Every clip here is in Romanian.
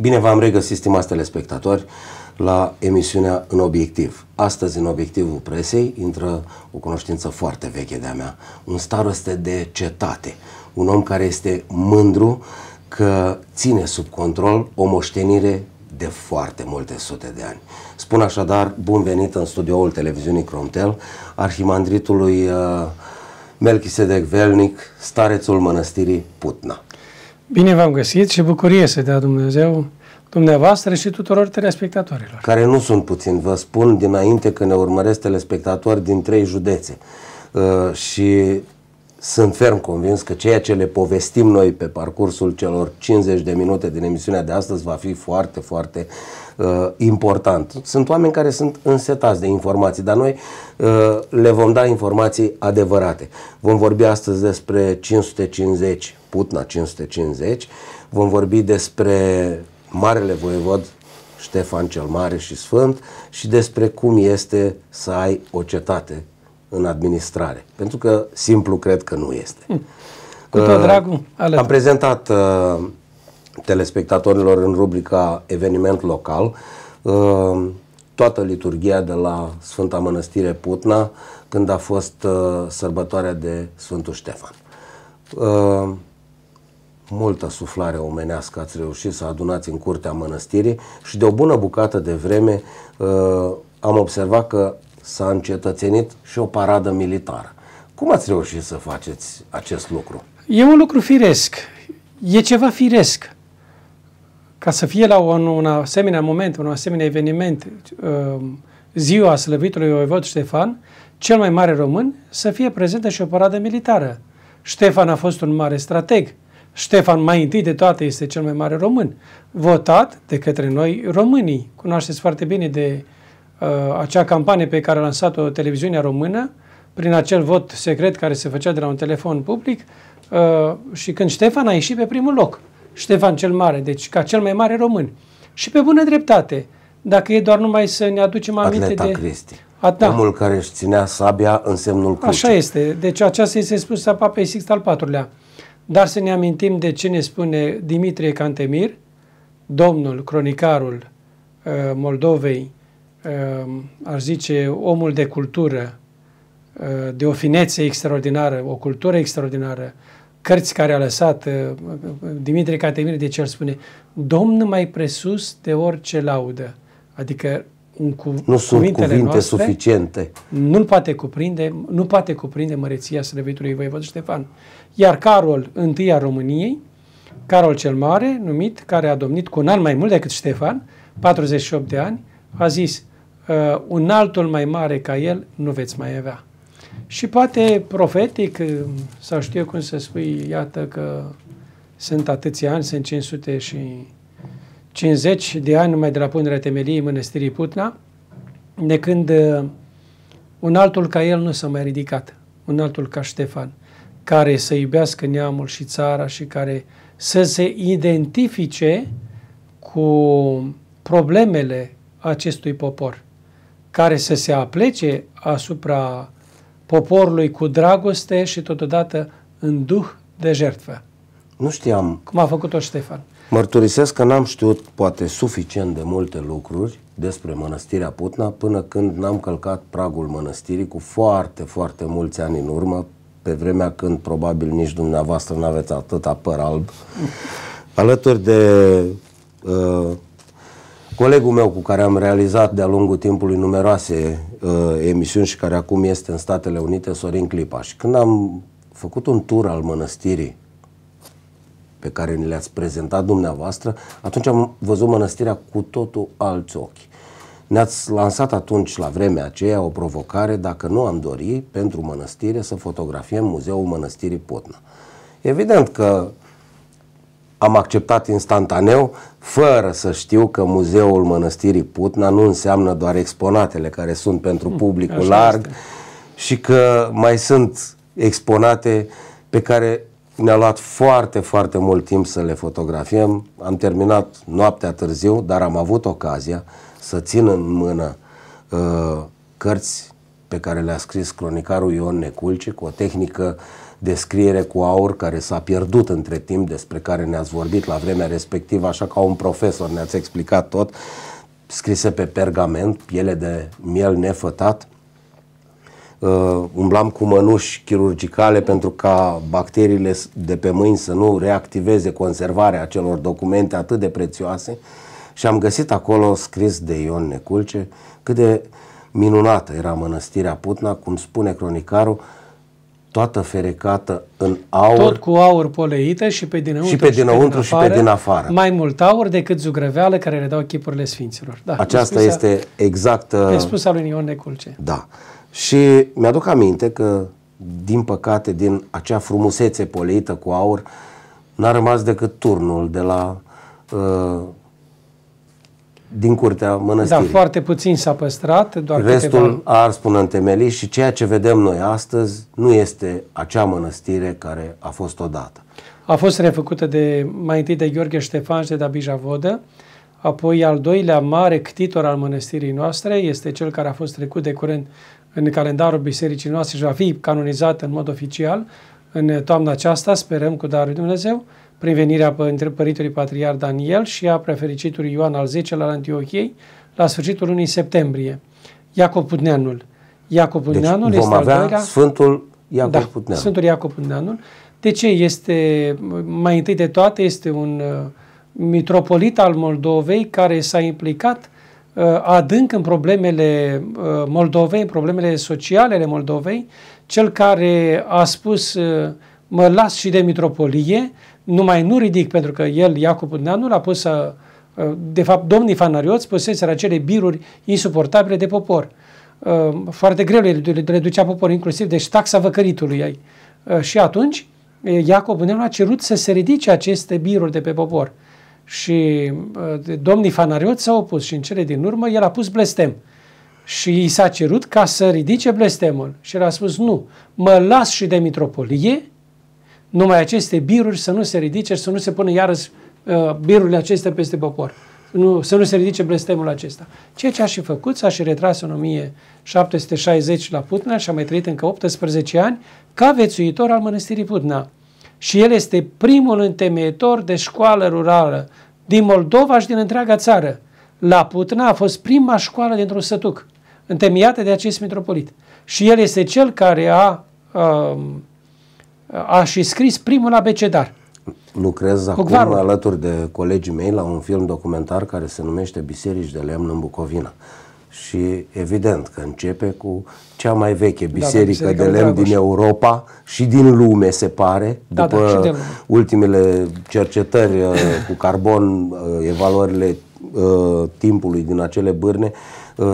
Bine v-am regăsit, stimați telespectatori, la emisiunea În Obiectiv. Astăzi, în obiectivul presei, intră o cunoștință foarte veche de-a mea, un staroste de cetate, un om care este mândru că ține sub control o moștenire de foarte multe sute de ani. Spun așadar, bun venit în studioul televiziunii Cromtel, arhimandritului uh, Melchisedec Velnic, starețul mănăstirii Putna. Bine v-am găsit și bucurie să dea Dumnezeu dumneavoastră și tuturor telespectatorilor. Care nu sunt puțin. vă spun dinainte că ne urmăresc telespectatori din trei județe. Uh, și sunt ferm convins că ceea ce le povestim noi pe parcursul celor 50 de minute din emisiunea de astăzi va fi foarte, foarte uh, important. Sunt oameni care sunt însetați de informații, dar noi uh, le vom da informații adevărate. Vom vorbi astăzi despre 550, Putna 550, vom vorbi despre Marele Voievod Ștefan cel Mare și Sfânt și despre cum este să ai o cetate în administrare. Pentru că simplu cred că nu este. Cu tot uh, dragul, Am prezentat uh, telespectatorilor în rubrica Eveniment Local uh, toată liturgia de la Sfânta Mănăstire Putna când a fost uh, sărbătoarea de Sfântul Ștefan. Uh, multă suflare omenească ați reușit să adunați în curtea mănăstirii și de o bună bucată de vreme am observat că s-a încetățenit și o paradă militară. Cum ați reușit să faceți acest lucru? E un lucru firesc. E ceva firesc ca să fie la un, un asemenea moment, un asemenea eveniment, um, ziua slăvitului voivod Ștefan, cel mai mare român, să fie prezentă și o paradă militară. Ștefan a fost un mare strateg. Ștefan, mai întâi de toate, este cel mai mare român, votat de către noi românii. Cunoașteți foarte bine de uh, acea campanie pe care a lansat-o televiziunea română, prin acel vot secret care se făcea de la un telefon public, uh, și când Ștefan a ieșit pe primul loc. Ștefan cel Mare, deci ca cel mai mare român. Și pe bună dreptate, dacă e doar numai să ne aducem aminte Atleta de... Cristi. Atleta da. Omul care își ținea sabia în semnul crucii. Așa este. Deci aceasta este spusă a Papei Sixt al IV-lea. Dar să ne amintim de ce ne spune Dimitrie Cantemir, domnul, cronicarul uh, Moldovei, uh, ar zice omul de cultură, uh, de o finețe extraordinară, o cultură extraordinară, uh, cărți care a lăsat uh, uh, Dimitrie Catemir, de ce îl spune Domn mai presus de orice laudă. Adică un cu, nu sunt cuvinte noastre, suficiente. nu poate cuprinde, nu poate cuprinde măreția slăvitului voivod Ștefan. Iar Carol I a României, Carol cel Mare, numit, care a domnit cu un an mai mult decât Ștefan, 48 de ani, a zis, uh, un altul mai mare ca el nu veți mai avea și poate profetic, uh, sau știu eu cum să spui, iată că sunt atâția ani, sunt 500 și 50 de ani numai de la punerea temeliei mănăstirii Putna, de când uh, un altul ca el nu s-a mai ridicat, un altul ca Ștefan, care să iubească neamul și țara și care să se identifice cu problemele acestui popor, care să se aplece asupra poporului cu dragoste și totodată în duh de jertfă. Nu știam. Cum a făcut-o Ștefan. Mărturisesc că n-am știut poate suficient de multe lucruri despre mănăstirea Putna până când n-am călcat pragul mănăstirii cu foarte, foarte mulți ani în urmă, pe vremea când probabil nici dumneavoastră n-aveți atâta păr alb, alături de uh, Colegul meu cu care am realizat de-a lungul timpului numeroase uh, emisiuni și care acum este în Statele Unite, Sorin și Când am făcut un tur al mănăstirii pe care ni le-ați prezentat dumneavoastră, atunci am văzut mănăstirea cu totul alți ochi. Ne-ați lansat atunci, la vremea aceea, o provocare, dacă nu am dorit pentru mănăstire, să fotografiem Muzeul Mănăstirii Potnă. Evident că am acceptat instantaneu, fără să știu că Muzeul Mănăstirii Putna nu înseamnă doar exponatele care sunt pentru hm, publicul Așa larg este. și că mai sunt exponate pe care ne-a luat foarte, foarte mult timp să le fotografiem. Am terminat noaptea târziu, dar am avut ocazia să țin în mână uh, cărți pe care le-a scris cronicarul Ion Neculci cu o tehnică uh, descriere cu aur care s-a pierdut între timp, despre care ne-ați vorbit la vremea respectivă, așa ca un profesor ne-ați explicat tot, scrise pe pergament, piele de miel nefătat. Uh, umblam cu mănuși chirurgicale pentru ca bacteriile de pe mâini să nu reactiveze conservarea acelor documente atât de prețioase și am găsit acolo scris de Ion Neculce cât de minunată era mănăstirea Putna, cum spune cronicarul, toată ferecată în aur. Tot cu aur poleită și pe dinăuntru și pe dinăuntru și pe din, afară, și pe din afară. Mai mult aur decât zugrăveală care le dau chipurile sfinților. Da, Aceasta este exact... Uh, spusa lui Ion Neculce. Da. Și mi-aduc aminte că, din păcate, din acea frumusețe poleită cu aur, n-a rămas decât turnul de la uh, din curtea da, mănăstirii. Da, foarte puțin s-a păstrat, doar Restul câteva... a ars până în și ceea ce vedem noi astăzi nu este acea mănăstire care a fost odată. A fost refăcută de, mai întâi de Gheorghe Ștefan și de Dabija Vodă, apoi al doilea mare ctitor al mănăstirii noastre, este cel care a fost trecut de curând în calendarul bisericii noastre și va fi canonizat în mod oficial în toamna aceasta, sperăm cu darul Dumnezeu, prin venirea Păritelui Patriar Daniel și a prefericitului Ioan al X-lea al Antiochiei la sfârșitul lunii septembrie. Iacob Putneanul. Iacob deci Putneanul deci este al doilea... Sfântul Iacob da, Putneanul. Sfântul Iacob Putneanul. De ce este, mai întâi de toate, este un uh, mitropolit al Moldovei care s-a implicat uh, adânc în problemele uh, Moldovei, în problemele sociale ale Moldovei, cel care a spus uh, mă las și de mitropolie, numai nu ridic, pentru că el, Iacob nu l-a pus să... Uh, de fapt, domnii fanarioți puseseră acele biruri insuportabile de popor. Uh, foarte greu le, le ducea popor, inclusiv, deci taxa văcăritului ei. Uh, și atunci, Iacob Neanu a cerut să se ridice aceste biruri de pe popor. Și domnii fanarioți s-au opus și în cele din urmă el a pus blestem. Și i s-a cerut ca să ridice blestemul. Și el a spus, nu, mă las și de mitropolie, numai aceste biruri să nu se ridice și să nu se pună iarăși uh, birurile acestea peste popor. Nu, să nu se ridice blestemul acesta. Ceea ce a și făcut, s-a și retras în 1760 la Putna și a mai trăit încă 18 ani ca vețuitor al mănăstirii Putna. Și el este primul întemeitor de școală rurală din Moldova și din întreaga țară. La Putna a fost prima școală dintr-un sătuc, întemeiată de acest mitropolit. Și el este cel care a a um, a și scris primul abecedar. Lucrez acum alături de colegii mei la un film documentar care se numește Biserici de lemn în Bucovina. Și evident că începe cu cea mai veche biserică, da, da, biserică de lemn din Europa și din lume, se pare, da, da după da, ultimele cercetări uh, cu carbon, uh, evaluările uh, timpului din acele bârne,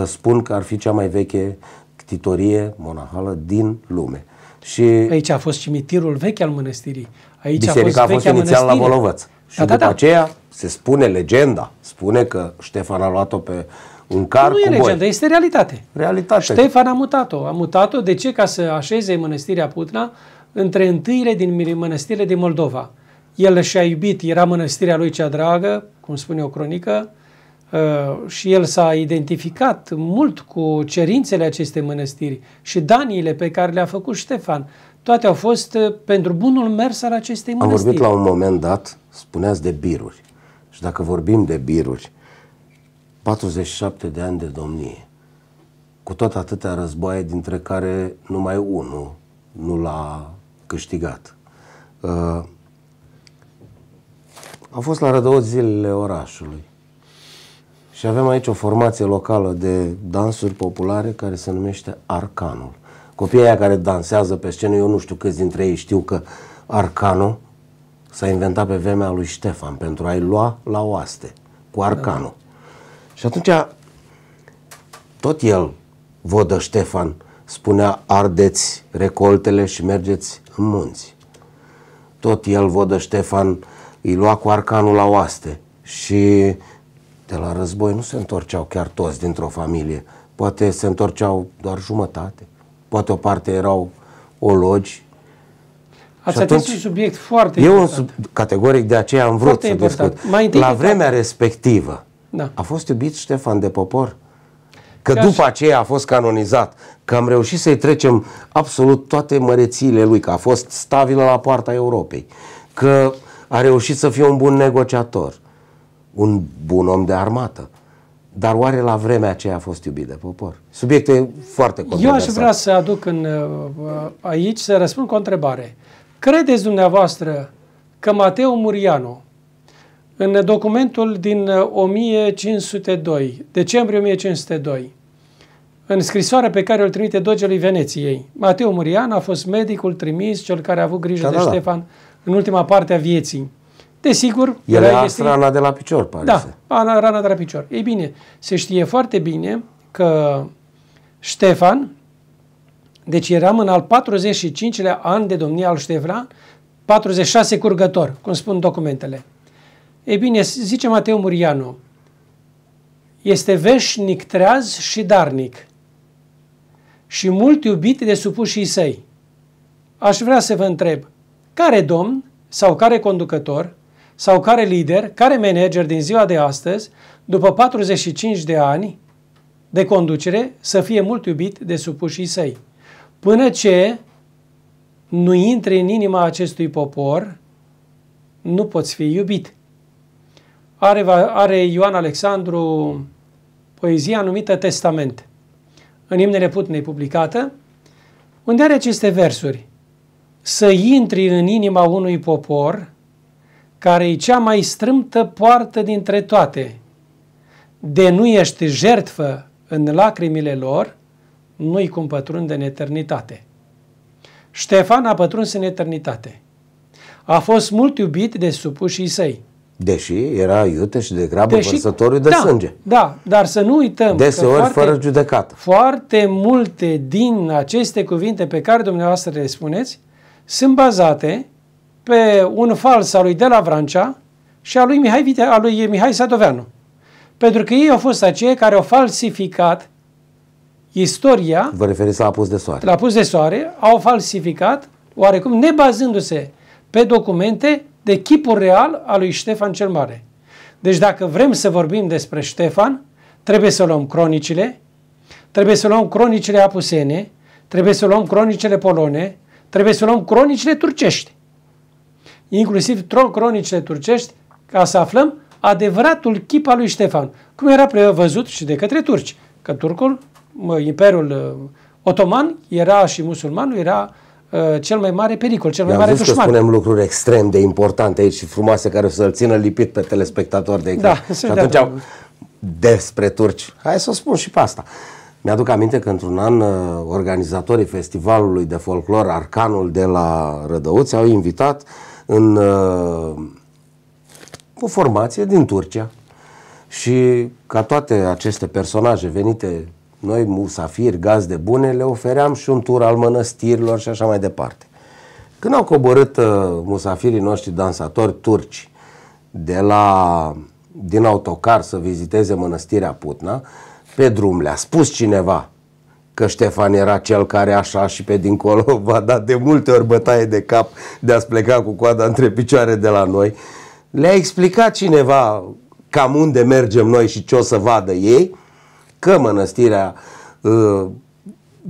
spun că ar fi cea mai veche ctitorie monahală din lume. Și Aici a fost cimitirul vechi al mănăstirii. Aici biserica a fost, a fost inițial mănăstire. la Volovăț. Da, și da, după da, da. aceea se spune legenda, spune că Ștefan a luat-o pe un car nu cu e legenda, boi. este realitate. Realitate. Ștefan a mutat-o. A mutat-o, de ce? Ca să așeze mănăstirea Putna între întâiile din mănăstirile din Moldova. El și-a iubit, era mănăstirea lui cea dragă, cum spune o cronică, Uh, și el s-a identificat mult cu cerințele acestei mănăstiri și daniile pe care le-a făcut Ștefan. Toate au fost uh, pentru bunul mers al acestei mănăstiri. Am vorbit la un moment dat, spuneați de biruri. Și dacă vorbim de biruri, 47 de ani de domnie, cu tot atâtea războaie, dintre care numai unul nu l-a câștigat. Uh, au fost la rădăuți zilele orașului și avem aici o formație locală de dansuri populare care se numește Arcanul. Copiii care dansează pe scenă, eu nu știu câți dintre ei știu că Arcanul s-a inventat pe vremea lui Ștefan pentru a-i lua la oaste cu Arcanul. Da. Și atunci tot el, vodă Ștefan, spunea ardeți recoltele și mergeți în munți. Tot el, vodă Ștefan, îi lua cu arcanul la oaste și de la război nu se întorceau chiar toți dintr-o familie. Poate se întorceau doar jumătate. Poate o parte erau ologi. Ați atins un subiect foarte eu important. Eu, categoric, de aceea am vrut foarte să discut. Mai la vremea respectivă, da. a fost iubit Ștefan de Popor? Că Ca după aceea a fost canonizat, că am reușit să-i trecem absolut toate mărețiile lui, că a fost stabilă la poarta Europei, că a reușit să fie un bun negociator, un bun om de armată. Dar oare la vremea aceea a fost iubit de popor? Subiectul e foarte controversat. Eu aș vrea să aduc în, uh, uh, aici să răspund cu o întrebare. Credeți dumneavoastră că Mateo Muriano, în documentul din 1502, uh, decembrie 1502, în scrisoarea pe care o trimite dogelui Veneției, Mateo Muriano a fost medicul trimis, cel care a avut grijă da, de da, da. Ștefan da. în ultima parte a vieții. Desigur, era este... rana de la picior, da, pare Da, se. Ana, rana de la picior. Ei bine, se știe foarte bine că Ștefan, deci eram în al 45-lea an de domnie al Ștefan, 46 curgător, cum spun documentele. Ei bine, zice Mateu Murianu, este veșnic treaz și darnic și mult iubit de supușii săi. Aș vrea să vă întreb, care domn sau care conducător sau care lider, care manager din ziua de astăzi, după 45 de ani de conducere, să fie mult iubit de supușii săi. Până ce nu intri în inima acestui popor, nu poți fi iubit. Are, are Ioan Alexandru poezia numită Testament, în imnele Putnei publicată, unde are aceste versuri. Să intri în inima unui popor – care e cea mai strâmtă poartă dintre toate. De nu ești jertfă în lacrimile lor, nu-i cum pătrunde în eternitate. Ștefan a pătruns în eternitate. A fost mult iubit de supușii săi. Deși era iute și de Deși, vărsătorul de da, sânge. Da, dar să nu uităm Deseori că foarte, fără judecat. Foarte multe din aceste cuvinte pe care dumneavoastră le spuneți sunt bazate pe un fals al lui Dela Vrancea și al lui Mihai, Vite, al lui Mihai Sadoveanu. Pentru că ei au fost aceia care au falsificat istoria... Vă referiți la apus de soare. La apus de soare au falsificat, oarecum nebazându-se pe documente de chipul real al lui Ștefan cel Mare. Deci dacă vrem să vorbim despre Ștefan, trebuie să luăm cronicile, trebuie să luăm cronicile apusene, trebuie să luăm cronicile polone, trebuie să luăm cronicile turcești inclusiv cronicile turcești, ca să aflăm adevăratul chip al lui Ștefan, cum era prevăzut și de către turci, că turcul, Imperiul uh, Otoman, era și musulmanul, era uh, cel mai mare pericol, cel mai am mare dușman. să spunem lucruri extrem de importante aici și frumoase care o să-l țină lipit pe telespectator de Da, și atunci au... despre turci. Hai să o spun și pe asta. Mi-aduc aminte că într-un an uh, organizatorii festivalului de folclor Arcanul de la Rădăuți au invitat uh, în uh, o formație din Turcia și ca toate aceste personaje venite noi musafiri, gazde bune, le ofeream și un tur al mănăstirilor și așa mai departe. Când au coborât uh, musafirii noștri dansatori turci de la, din autocar să viziteze mănăstirea Putna, pe drum le-a spus cineva că Ștefan era cel care așa și pe dincolo va da de multe ori bătaie de cap de a-ți pleca cu coada între picioare de la noi. Le-a explicat cineva cam unde mergem noi și ce o să vadă ei, că mănăstirea uh,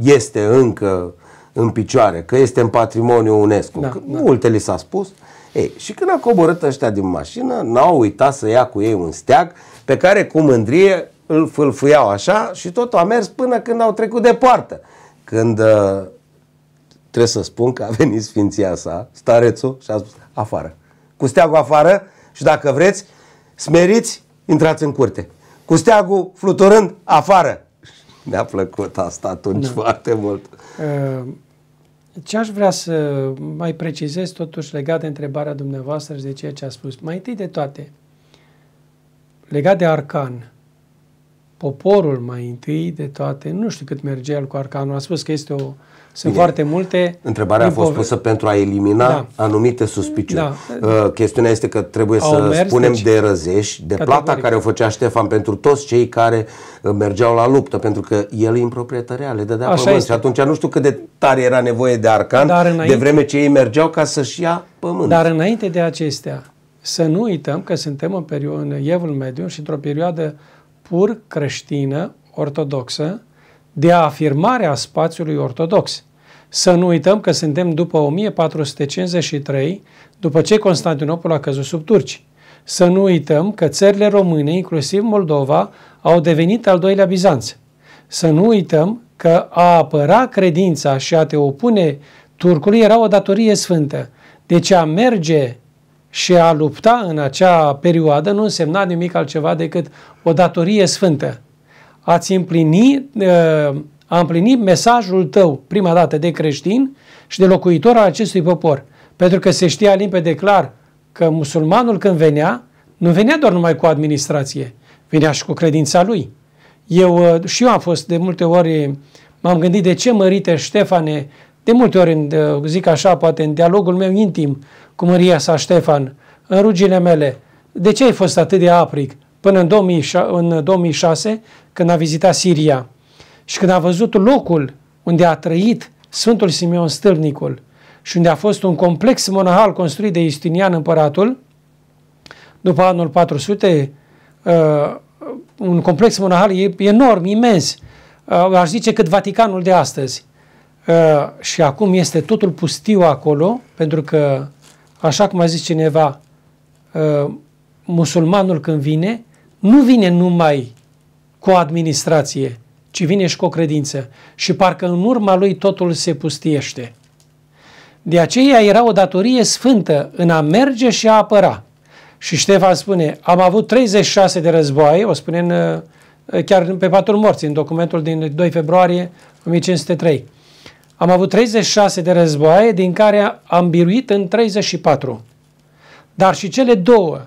este încă în picioare, că este în patrimoniu UNESCO. Da, da. Multe li s-a spus. Ei, și când a coborât ăștia din mașină, n-au uitat să ia cu ei un steag pe care cu mândrie îl fâlfâiau așa și totul a mers până când au trecut de poartă. Când uh, trebuie să spun că a venit sfinția sa, starețul, și a spus afară. Cu steagul afară și dacă vreți, smeriți, intrați în curte. Cu steagul fluturând afară. Mi-a plăcut asta atunci da. foarte mult. Uh, ce aș vrea să mai precizez totuși legat de întrebarea dumneavoastră și de ceea ce a spus. Mai întâi de toate, legat de arcan, poporul mai întâi de toate. Nu știu cât merge el cu arcanul. A spus că este o... Sunt Bine. foarte multe... Întrebarea a fost pusă pentru a elimina da. anumite suspiciuni. Da. Uh, chestiunea este că trebuie Au să mers, spunem deci, de răzești, de plata care o făcea Ștefan pentru toți cei care uh, mergeau la luptă, pentru că el îi împroprietărea, le dădea Așa pământ. Este. Și atunci nu știu cât de tare era nevoie de arcan, Dar înainte, de vreme ce ei mergeau ca să-și ia pământ. Dar înainte de acestea, să nu uităm că suntem în, perio- în Evul Mediu și într-o perioadă uh, pur creștină, ortodoxă, de afirmarea spațiului ortodox. Să nu uităm că suntem după 1453, după ce Constantinopol a căzut sub turci. Să nu uităm că țările române, inclusiv Moldova, au devenit al doilea Bizanț. Să nu uităm că a apăra credința și a te opune turcului era o datorie sfântă. Deci a merge și a lupta în acea perioadă nu însemna nimic altceva decât o datorie sfântă. Ați împlini, ă, a împlinit mesajul tău prima dată de creștin și de locuitor al acestui popor. Pentru că se știa limpede clar că musulmanul când venea, nu venea doar numai cu administrație, venea și cu credința lui. Eu ă, și eu am fost de multe ori, m-am gândit de ce mărite Ștefane de multe ori zic așa, poate în dialogul meu intim cu Maria sa Ștefan, în rugile mele, de ce ai fost atât de apric până în 2006, când a vizitat Siria și când a văzut locul unde a trăit Sfântul Simeon Stâlnicul și unde a fost un complex monahal construit de Istinian împăratul, după anul 400, uh, un complex monahal enorm, imens, uh, aș zice cât Vaticanul de astăzi. Uh, și acum este totul pustiu acolo, pentru că, așa cum a zis cineva, uh, musulmanul când vine, nu vine numai cu administrație, ci vine și cu o credință. Și parcă în urma lui totul se pustiește. De aceea era o datorie sfântă în a merge și a apăra. Și Ștefan spune, am avut 36 de războaie, o spune în, uh, chiar pe patul morții, în documentul din 2 februarie 1503. Am avut 36 de războaie, din care am biruit în 34. Dar și cele două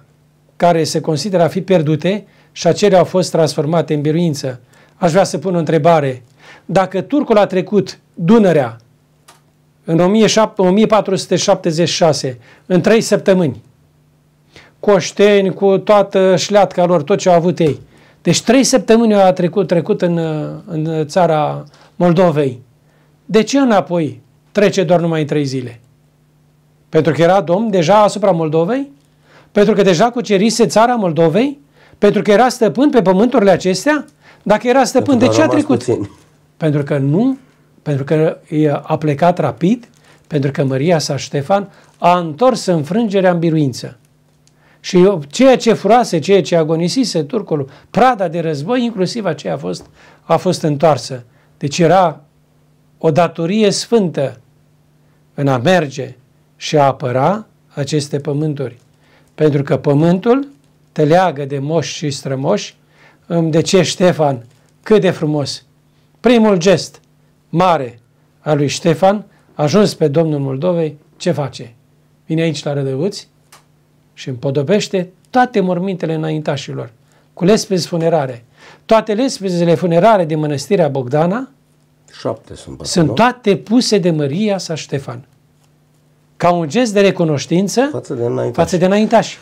care se consideră a fi pierdute și acele au fost transformate în biruință. Aș vrea să pun o întrebare. Dacă turcul a trecut Dunărea în 1476, în trei săptămâni, coșteni, cu toată șleatca lor, tot ce au avut ei. Deci trei săptămâni a trecut, trecut în, în țara Moldovei. De ce înapoi trece doar numai în trei zile? Pentru că era domn deja asupra Moldovei? Pentru că deja cucerise țara Moldovei? Pentru că era stăpân pe pământurile acestea? Dacă era stăpân, de ce a trecut? Puțin. Pentru că nu, pentru că a plecat rapid, pentru că Maria sa Ștefan a întors înfrângerea în biruință. Și ceea ce furase, ceea ce agonisise turcul, prada de război, inclusiv aceea a fost, a fost întoarsă. Deci era o datorie sfântă în a merge și a apăra aceste pământuri. Pentru că pământul te leagă de moși și strămoși. De ce, Ștefan? Cât de frumos! Primul gest mare al lui Ștefan, ajuns pe Domnul Moldovei, ce face? Vine aici la Rădăuți și împodobește toate mormintele înaintașilor, cu lespezi funerare. Toate lespezele funerare din mănăstirea Bogdana Șapte sunt. Parcă, sunt toate puse de Maria sa Ștefan. Ca un gest de recunoștință față de înaintași. Față de înaintași.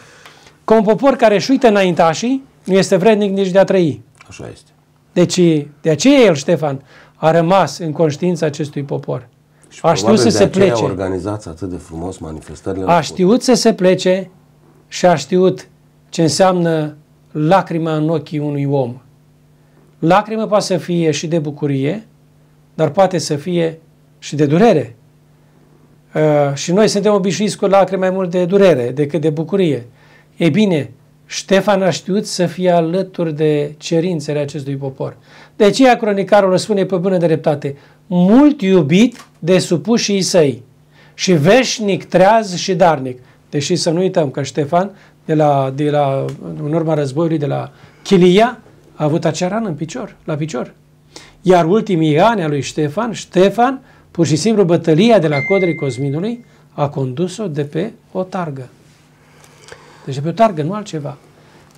Ca un popor care își uită înaintașii, nu este vrednic nici de a trăi. Așa este. Deci, de aceea el, Ștefan, a rămas în conștiința acestui popor. Și a știut să se plece. organizat atât de frumos manifestările. A știut să se plece și a știut ce înseamnă lacrima în ochii unui om. Lacrima poate să fie și de bucurie, dar poate să fie și de durere. Uh, și noi suntem obișnuiți cu lacrimi mai mult de durere decât de bucurie. Ei bine, Ștefan a știut să fie alături de cerințele acestui popor. De aceea cronicarul spune pe bună dreptate, mult iubit de supușii săi și veșnic, treaz și darnic. Deși să nu uităm că Ștefan, de la, de la, în urma războiului de la Chilia, a avut acea rană în picior, la picior. Iar ultimii ani al lui Ștefan, Ștefan, pur și simplu bătălia de la Codrii Cosminului, a condus-o de pe o targă. Deci de pe o targă, nu altceva.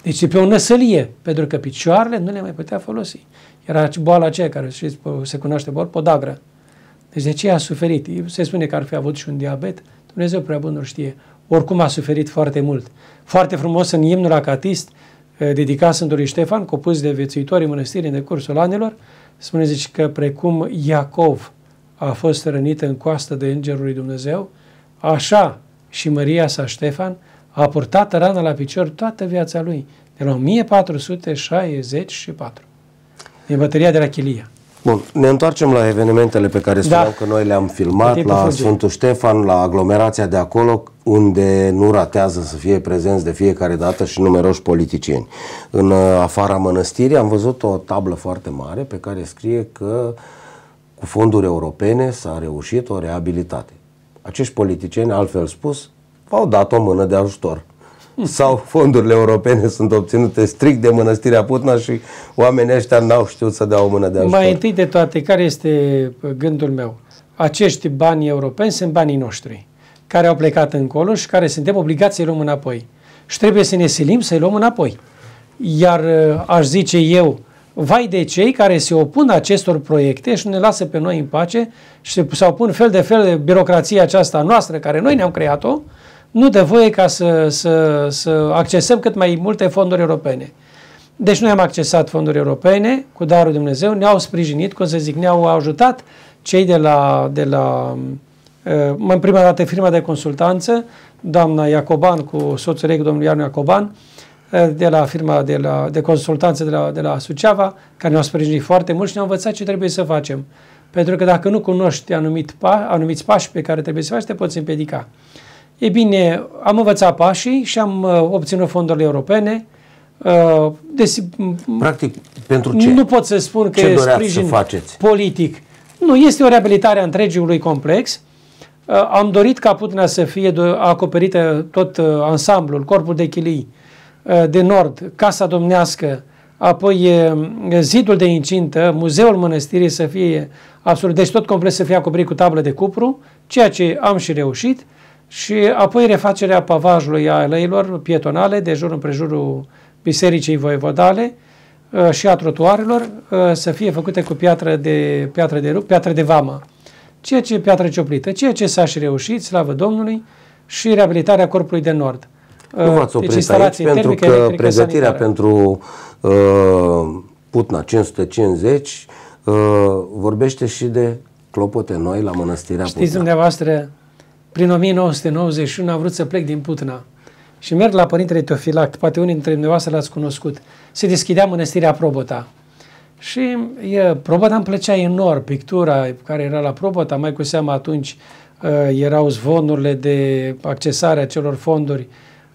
Deci de pe o năsălie, pentru că picioarele nu le mai putea folosi. Era boala aceea care știți, se cunoaște boală, podagră. Deci de ce a suferit? Se spune că ar fi avut și un diabet. Dumnezeu prea bun nu știe. Oricum a suferit foarte mult. Foarte frumos în imnul acatist, eh, dedicat Sfântului Ștefan, copus de vețuitorii mănăstirii în decursul anilor, Spune zici că precum Iacov a fost rănit în coastă de Îngerul lui Dumnezeu, așa și Maria sa Ștefan a purtat rana la picior toată viața lui, de la 1464. din bătăria de la Chilia. Bun, ne întoarcem la evenimentele pe care spuneam da. că noi le-am filmat, la Sfântul Ștefan, la aglomerația de acolo, unde nu ratează să fie prezenți de fiecare dată și numeroși politicieni. În uh, afara mănăstirii am văzut o tablă foarte mare pe care scrie că cu fonduri europene s-a reușit o reabilitate. Acești politicieni, altfel spus, v-au dat o mână de ajutor. Hmm. Sau fondurile europene sunt obținute strict de Mănăstirea Putna și oamenii ăștia n-au știut să dea o mână de ajutor. Mai întâi de toate, care este gândul meu? Acești bani europeni sunt banii noștri care au plecat încolo și care suntem obligați să-i luăm înapoi. Și trebuie să ne silim să-i luăm înapoi. Iar uh, aș zice eu, vai de cei care se opun acestor proiecte și ne lasă pe noi în pace și se opun fel de fel de birocrația aceasta noastră, care noi ne-am creat-o, nu dă voie ca să, să, să accesăm cât mai multe fonduri europene. Deci noi am accesat fonduri europene cu darul Dumnezeu, ne-au sprijinit, cum să zic, ne-au ajutat cei de la, de la Eh, în prima dată firma de consultanță, doamna Iacoban cu soțul ei, domnul Ianu Iacoban, eh, de la firma de, la, de consultanță de la, de la Suceava, care ne-au sprijinit foarte mult și ne-au învățat ce trebuie să facem. Pentru că dacă nu cunoști anumit pa, anumiți pași pe care trebuie să faci, te poți împiedica. E bine, am învățat pașii și am eh, obținut fondurile europene. Desi, Practic, pentru ce? Nu pot să spun că ce e sprijin să faceți? politic. Nu, este o reabilitare a întregului complex Uh, am dorit ca Putna să fie acoperită tot uh, ansamblul, corpul de chilii uh, de nord, Casa Domnească, apoi zidul de incintă, muzeul mănăstirii să fie absolut, deci tot complet să fie acoperit cu tablă de cupru, ceea ce am și reușit, și apoi refacerea pavajului a aleilor pietonale de jur împrejurul bisericii voievodale și a trotuarelor să fie făcute cu piatră de, piatră de, piatră de vama ceea ce e piatră cioplită, ceea ce s-a și reușit, slavă Domnului, și reabilitarea corpului de nord. Nu uh, v-ați oprit deci, aici, pentru că pregătirea sanitară. pentru uh, Putna 550 uh, vorbește și de clopote noi la mănăstirea Știți Putna. dumneavoastră, prin 1991 am vrut să plec din Putna și merg la Părintele Teofilact, poate unii dintre dumneavoastră l-ați cunoscut. Se deschidea mănăstirea Probota. Și e, Probota îmi plăcea enorm, pictura care era la Probota, mai cu seamă atunci uh, erau zvonurile de accesare a celor fonduri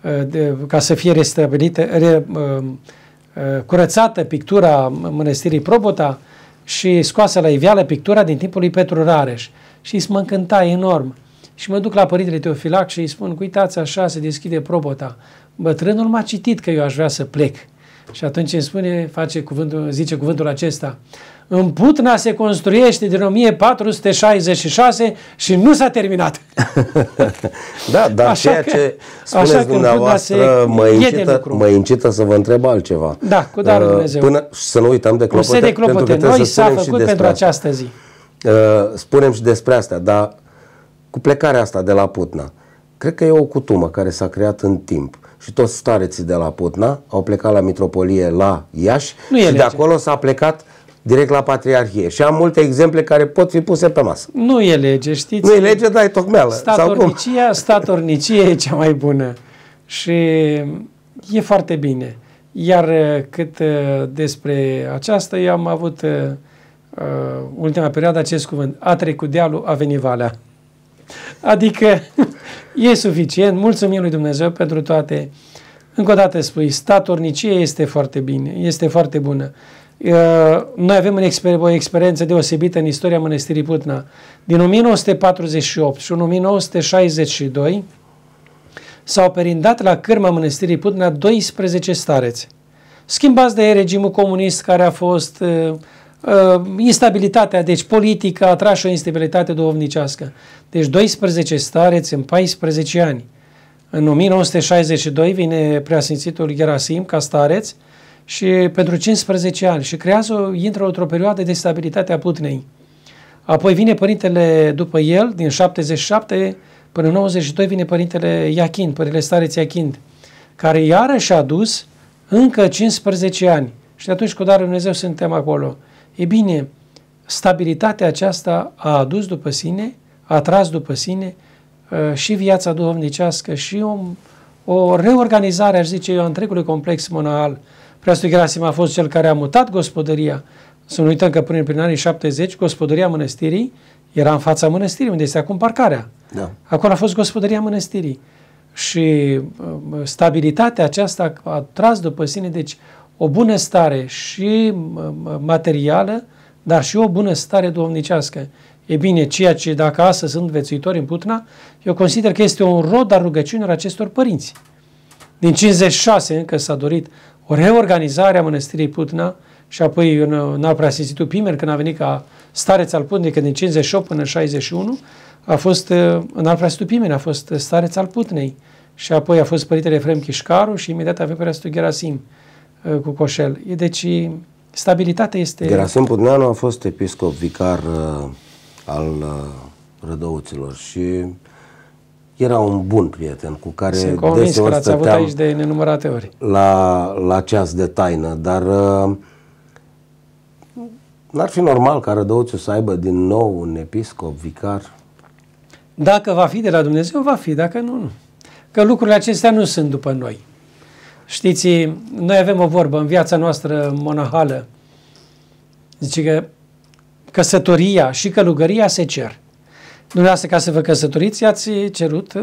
uh, de, ca să fie restabilită, re, uh, uh curățată pictura mănăstirii Probota și scoasă la iveală pictura din timpul lui Petru Rareș. Și mă încânta enorm. Și mă duc la părintele Teofilac și îi spun, uitați așa, se deschide Probota. Bătrânul m-a citit că eu aș vrea să plec. Și atunci îmi spune, face cuvântul, zice cuvântul acesta, în Putna se construiește din 1466 și nu s-a terminat. da, dar așa ceea că, ce spuneți așa dumneavoastră mă incită, mă incită să vă întreb altceva. Da, cu darul uh, Dumnezeu. Până, să nu uităm de clopote. Nu se de clopote. Noi s-a făcut pentru această zi. Uh, spunem și despre asta, dar cu plecarea asta de la Putna, cred că e o cutumă care s-a creat în timp și toți stareții de la Putna au plecat la mitropolie la Iași nu și de acolo s-a plecat direct la patriarhie. Și am multe exemple care pot fi puse pe masă. Nu e lege, știți? Nu e lege, dar e tocmeală. Statornicia, statornicie e cea mai bună. Și e foarte bine. Iar uh, cât uh, despre aceasta, eu am avut uh, uh, ultima perioadă acest cuvânt. A trecut dealul, a venit valea. Adică E suficient, mulțumim lui Dumnezeu pentru toate. Încă o dată spui, statornicie este foarte bine, este foarte bună. Uh, noi avem o experiență deosebită în istoria Mănăstirii Putna. Din 1948 și 1962 s-au perindat la cârma Mănăstirii Putna 12 stareți. Schimbați de regimul comunist care a fost uh, Uh, instabilitatea, deci politică, a tras o instabilitate duhovnicească. Deci 12 stareți în 14 ani. În 1962 vine preasfințitul Gerasim ca stareț și pentru 15 ani și creează, intră într-o perioadă de stabilitate a Putnei. Apoi vine părintele după el, din 77 până în 92 vine părintele Iachin, părintele stareț Iachin, care iarăși a dus încă 15 ani. Și atunci cu Darul Dumnezeu suntem acolo. E bine, stabilitatea aceasta a adus după sine, a tras după sine ă, și viața duhovnicească și o, o reorganizare, aș zice eu, a întregului complex monahal. Preastul Gerasim a fost cel care a mutat gospodăria. Să nu uităm că până prin anii 70, gospodăria mănăstirii era în fața mănăstirii, unde este acum parcarea. Da. Acolo a fost gospodăria mănăstirii. Și ă, stabilitatea aceasta a tras după sine, deci, o bună stare și materială, dar și o bună stare domnicească. E bine, ceea ce dacă astăzi sunt vețuitori în Putna, eu consider că este un rod al rugăciunilor acestor părinți. Din 56 încă s-a dorit o reorganizare a mănăstirii Putna și apoi n-a prea preasfințitul Pimer, când a venit ca stareț al Putnei, că din 58 până 61 a fost, în al preasitul Pimer a fost stareț al Putnei și apoi a fost părintele Efrem Chișcaru și imediat avea preasitul Gerasim. Uh, cu Coșel. Deci stabilitatea este... Gerasim Pudneanu a fost episcop vicar uh, al uh, rădăuților și era un bun prieten cu care Sunt convins că avut aici de nenumărate ori. La, la ceas de taină, dar uh, n-ar fi normal ca rădăuțul să aibă din nou un episcop, vicar? Dacă va fi de la Dumnezeu, va fi, dacă nu, nu. Că lucrurile acestea nu sunt după noi. Știți, noi avem o vorbă în viața noastră monahală. Zice că căsătoria și călugăria se cer. Dumneavoastră, ca să vă căsătoriți, ați cerut ă?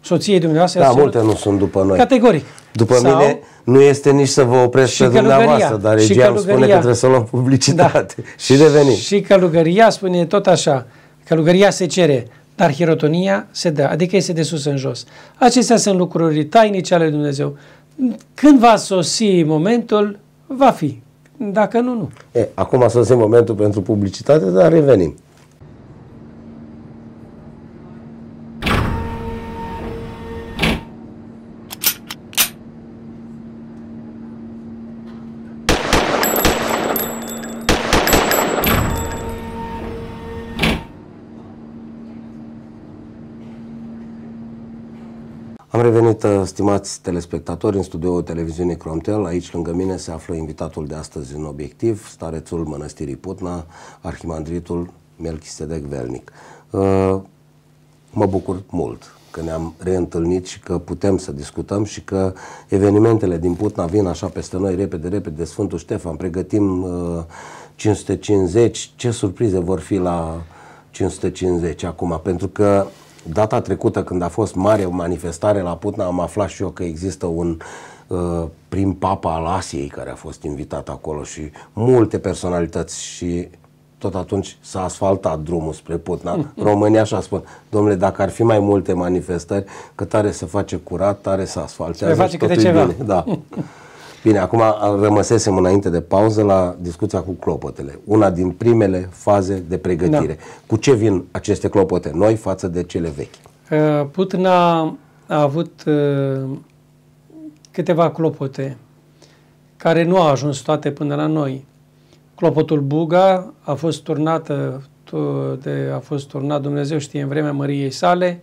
soției dumneavoastră? Da, multe nu sunt după noi. Categoric. După Sau, mine nu este nici să vă opresc pe dumneavoastră, dar regia îmi spune că trebuie să luăm publicitate. Da. și revenim. Și călugăria spune tot așa, călugăria se cere. Dar hirotonia se dă, adică este de sus în jos. Acestea sunt lucruri tainice ale Dumnezeu. Când va sosi momentul, va fi. Dacă nu, nu. E, acum a sosit momentul pentru publicitate, dar revenim. stimați telespectatori, în studioul televiziunii Cromtel, aici lângă mine se află invitatul de astăzi în obiectiv, starețul Mănăstirii Putna, arhimandritul Melchisedec Velnic. Uh, mă bucur mult că ne-am reîntâlnit și că putem să discutăm și că evenimentele din Putna vin așa peste noi repede, repede, de Sfântul Ștefan, pregătim 550, uh, ce surprize vor fi la 550 acum, pentru că Data trecută, când a fost mare manifestare la Putna, am aflat și eu că există un uh, prim papa al Asiei care a fost invitat acolo și multe personalități și tot atunci s-a asfaltat drumul spre Putna. România așa spun domnule, dacă ar fi mai multe manifestări, că tare se face curat, tare se asfaltează. Se face câte ceva. Bine. Da. Bine, acum rămăsesem înainte de pauză la discuția cu clopotele. Una din primele faze de pregătire. Da. Cu ce vin aceste clopote noi față de cele vechi? Uh, putna a avut uh, câteva clopote care nu au ajuns toate până la noi. Clopotul Buga a fost turnată uh, de, a fost turnat, Dumnezeu știe, în vremea Măriei sale,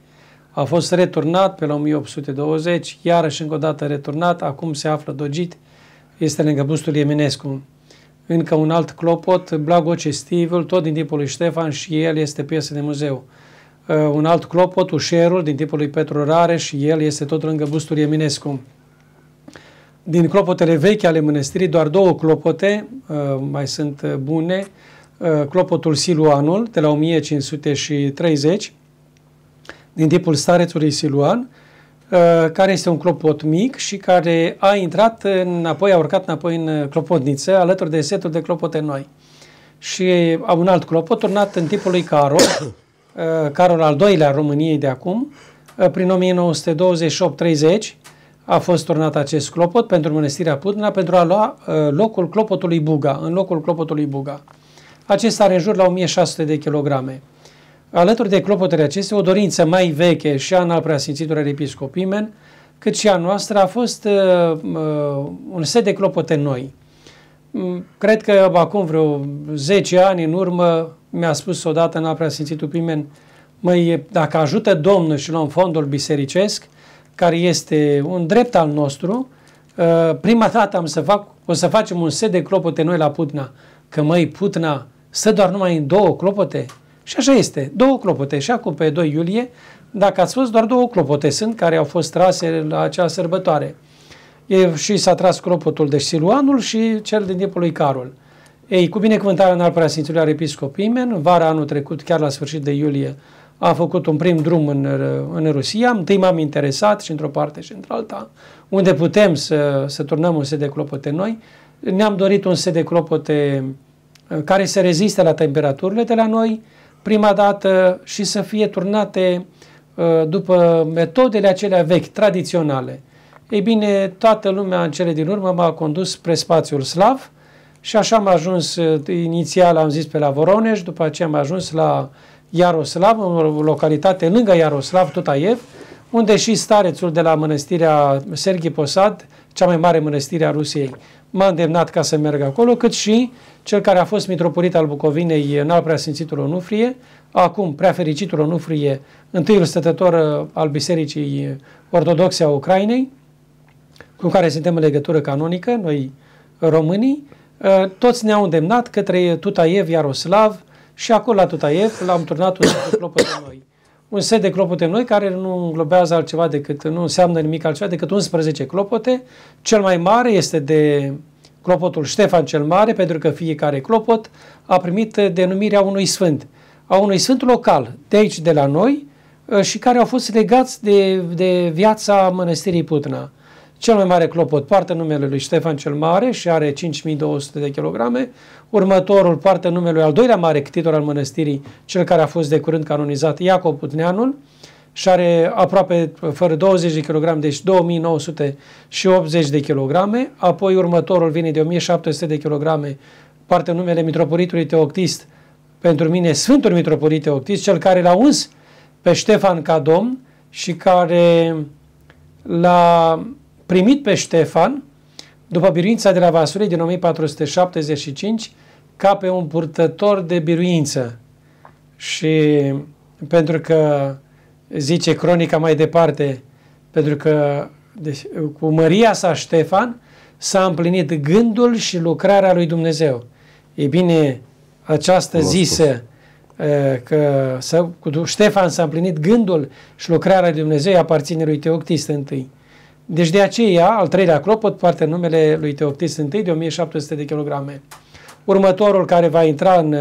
a fost returnat pe la 1820, iarăși încă o dată returnat, acum se află dogit este lângă bustul Eminescu. Încă un alt clopot, Blagoce Stivul, tot din tipul lui Ștefan și el este piesă de muzeu. Uh, un alt clopot, Ușerul, din tipul lui Petru Rare și el este tot lângă bustul Eminescu. Din clopotele vechi ale mănăstirii, doar două clopote uh, mai sunt uh, bune, clopotul Siluanul de la 1530 din tipul starețului Siluan Uh, care este un clopot mic și care a intrat înapoi, a urcat înapoi în uh, clopotniță, alături de setul de clopote noi. Și a un alt clopot turnat în tipul lui Carol, uh, Carol al doilea României de acum, prin 1928-30 a fost turnat acest clopot pentru mănăstirea Putna pentru a lua locul clopotului Buga, în locul clopotului Buga. Acesta are în jur la 1600 de kilograme. Alături de clopotele acestea, o dorință mai veche și a al preasfințitor episcopimen, cât și a noastră, a fost uh, uh un set de clopote noi. Mm, cred că acum vreo 10 ani în urmă mi-a spus odată în aprea preasfințitul Pimen, măi, dacă ajută Domnul și luăm fondul bisericesc, care este un drept al nostru, uh, prima dată am să fac, o să facem un set de clopote noi la Putna. Că măi, Putna, stă doar numai în două clopote? Și așa este. Două clopote. Și acum, pe 2 iulie, dacă ați fost, doar două clopote sunt care au fost trase la acea sărbătoare. E, și s-a tras clopotul de Siluanul și cel din timpul lui Carol. Ei, cu binecuvântarea în al preasfinților episcop Imen, vara anul trecut, chiar la sfârșit de iulie, a făcut un prim drum în, în Rusia. Întâi m-am interesat și într-o parte și într-alta, unde putem să, să turnăm un set de clopote noi. Ne-am dorit un set de clopote uh, care să reziste la temperaturile de la noi, prima dată și să fie turnate uh, după metodele acelea vechi, tradiționale. Ei bine, toată lumea în cele din urmă m-a condus spre spațiul slav și așa am ajuns uh, inițial, am zis, pe la Voroneș, după aceea am ajuns la Iaroslav, o localitate lângă Iaroslav, Tutaiev, unde și starețul de la mănăstirea Serghi Posad, cea mai mare mănăstire a Rusiei, m-a îndemnat ca să merg acolo, cât și uh, cel care a fost mitropolit al Bucovinei în al preasfințitul Onufrie, acum preafericitul Onufrie, întâiul stătător uh, al Bisericii Ortodoxe a Ucrainei, cu care suntem în legătură canonică, noi românii, uh, toți ne-au îndemnat către Tutaiev, Iaroslav și acolo la Tutaiev l-am turnat un set de clopote noi. Un set de clopote noi care nu înglobează altceva decât, nu înseamnă nimic altceva decât 11 clopote. Cel mai mare este de clopotul Ștefan cel Mare, pentru că fiecare clopot a primit denumirea unui sfânt, a unui sfânt local, de aici, de la noi, uh, și care au fost legați de, de viața mănăstirii Putna. Cel mai mare clopot poartă numele lui Ștefan cel Mare și are 5200 de kilograme. Următorul poartă numele al doilea mare ctitor al mănăstirii, cel care a fost de curând canonizat, Iacob Putneanul, și are aproape fără 20 de kg, deci 2980 de kg, apoi următorul vine de 1700 de kg, parte numele Mitropolitului Teoctist, pentru mine Sfântul Mitropolit Teoctist, cel care l-a uns pe Ștefan ca domn și care l-a primit pe Ștefan după biruința de la Vasule din 1475 ca pe un purtător de biruință. Și pentru că zice cronica mai departe, pentru că deci, cu măria sa Ștefan s-a împlinit gândul și lucrarea lui Dumnezeu. E bine, această zisă că cu Ștefan s-a împlinit gândul și lucrarea lui Dumnezeu aparține lui Teoctist întâi. Deci de aceea, al treilea clopot poartă numele lui Teoctist I de 1700 de kilograme. Următorul care va intra, în,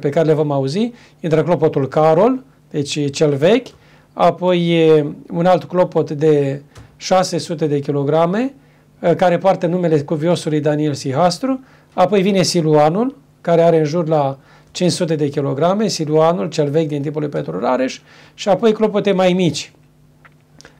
pe care le vom auzi, intră clopotul Carol, deci cel vechi, apoi un alt clopot de 600 de kilograme, eh, care poartă numele cuviosului Daniel Sihastru, apoi vine siluanul, care are în jur la 500 de kilograme, siluanul cel vechi din timpul lui Petru Rareș, și apoi clopote mai mici,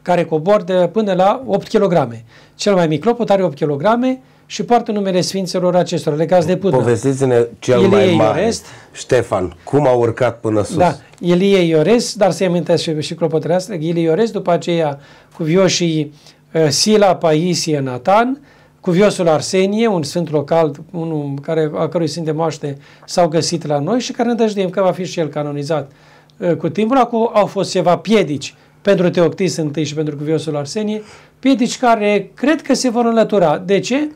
care cobor de până la 8 kg. Cel mai mic clopot are 8 kilograme și poartă numele Sfinților acestora, legați de putnă. Povestiți-ne cel Ilie mai mare, Iorest, Ștefan, cum a urcat până sus. Da, Ilie Iores, dar să-i amintesc și, și clopotele astea, Ilie Iores, după aceea vioșii uh, Sila, Paisie, Natan, cuviosul Arsenie, un sfânt local, unul care, a cărui de moaște, s-au găsit la noi și care îndăjduim că va fi și el canonizat uh, cu timpul. Acum au fost ceva piedici pentru Teoctis întâi și pentru cuviosul Arsenie, piedici care cred că se vor înlătura. De ce?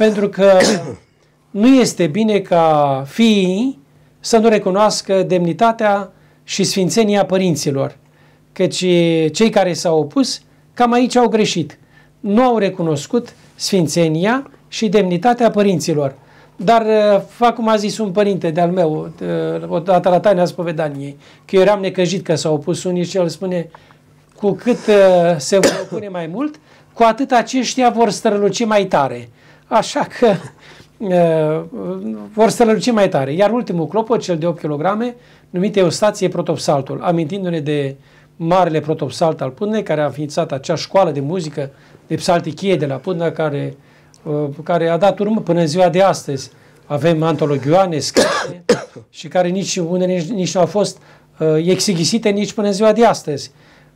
Pentru că nu este bine ca fiii să nu recunoască demnitatea și sfințenia părinților. Căci cei care s-au opus, cam aici au greșit. Nu au recunoscut sfințenia și demnitatea părinților. Dar uh, fac cum a zis un părinte de-al meu, uh, o dată la taina spovedaniei, că eu eram necăjit că s-au opus unii și el spune cu cât uh, se vor opune mai mult, cu atât aceștia vor străluci mai tare. Așa că vor să răluci mai tare. Iar ultimul clopot, cel de 8 kg, numit Eustație Protopsaltul, amintindu-ne de marele protopsalt al Pâdnei, care a înființat acea școală de muzică de psaltichie de la Pâdna, care, care a dat urmă până în ziua de astăzi. Avem antologioane, scrise și care nici unele nici, nici nu au fost uh, nici până în ziua de astăzi.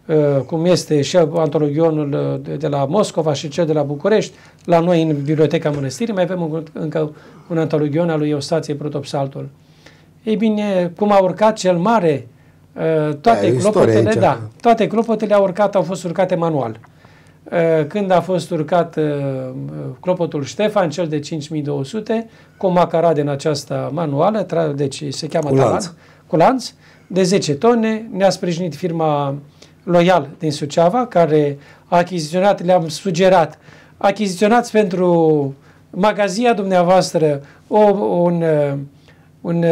Uh, cum este și antologionul uh, de la Moscova și cel de la București. La noi, în Biblioteca Mănăstirii, mai avem încă un antologion al lui Eustație Protopsaltul. Ei bine, cum a urcat cel mare, uh, toate da, clopotele, da, toate clopotele au urcat, au fost urcate manual. Când a fost urcat clopotul Ștefan, cel de 5200, cu macara din aceasta manuală, deci se cheamă cu lanț. Talan, cu lanț, de 10 tone, ne-a sprijinit firma loial din Suceava, care a achiziționat, le-am sugerat, achiziționați pentru magazia dumneavoastră o, un, uh, un,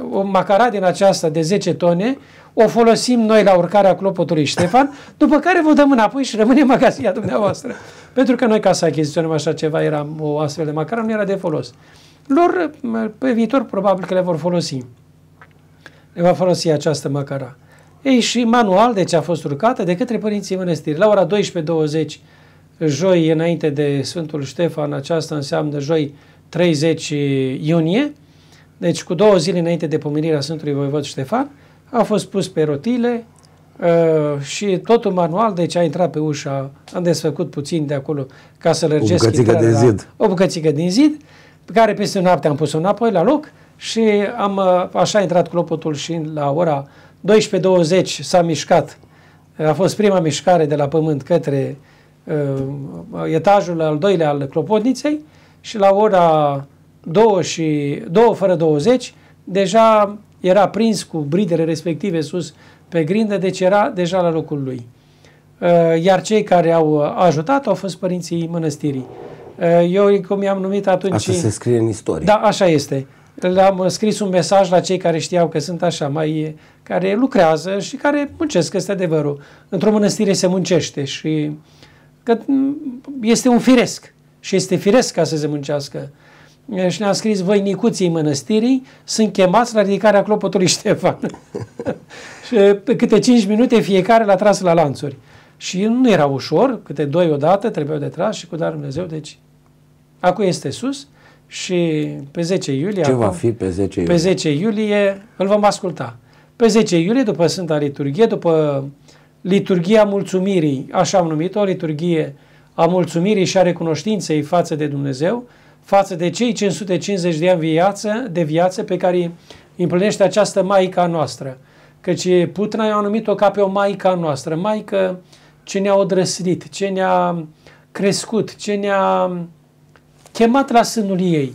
uh, o macara din aceasta de 10 tone, o folosim noi la urcarea clopotului Ștefan, după care vă dăm înapoi și rămâne magazia dumneavoastră. Pentru că noi ca să achiziționăm așa ceva, eram o astfel de macara, nu era de folos. Lor, uh, pe viitor, probabil că le vor folosi. Le va folosi această macara. Ei, și manual, deci a fost urcată de către părinții mănăstiri. La ora 12.20, joi înainte de Sfântul Ștefan, aceasta înseamnă joi 30 iunie, deci cu două zile înainte de pomenirea Sfântului Voivod Ștefan, a fost pus pe rotile uh, și totul manual, deci a intrat pe ușa, am desfăcut puțin de acolo ca să lărgesc o bucățică din zid. La, o bucățică din zid, pe care peste noapte am pus-o înapoi la loc și am uh, așa intrat clopotul și la ora 12.20 s-a mișcat, a fost prima mișcare de la pământ către uh, etajul al doilea al clopotniței și la ora 2, și, 2 fără 20 deja era prins cu bridele respective sus pe grindă, deci era deja la locul lui. Uh, iar cei care au ajutat au fost părinții mănăstirii. Uh, eu, cum i-am numit atunci... Așa se scrie în istorie. Da, așa este le-am scris un mesaj la cei care știau că sunt așa mai care lucrează și care muncesc, este adevărul. Într-o mănăstire se muncește și că mm, este un firesc și este firesc ca să se muncească. Și ne-a scris, voi nicuții mănăstirii sunt chemați la ridicarea clopotului Ștefan. și câte 5 minute fiecare l-a tras la lanțuri. Și nu era ușor, câte doi odată trebuiau de tras și cu darul Dumnezeu, deci acum este sus și pe 10 iulie... Ce acum, va fi pe 10 iulie? Pe 10 iulie îl vom asculta. Pe 10 iulie, după Sfânta Liturghie, după liturghia mulțumirii, așa am numit-o, liturghie a mulțumirii și a recunoștinței față de Dumnezeu, față de cei 550 de ani viață, de viață pe care împlinește această maica noastră. Căci Putna i-a numit-o ca pe o maica noastră, maică ce ne-a odrăslit, ce ne-a crescut, ce ne-a chemat la sânul ei.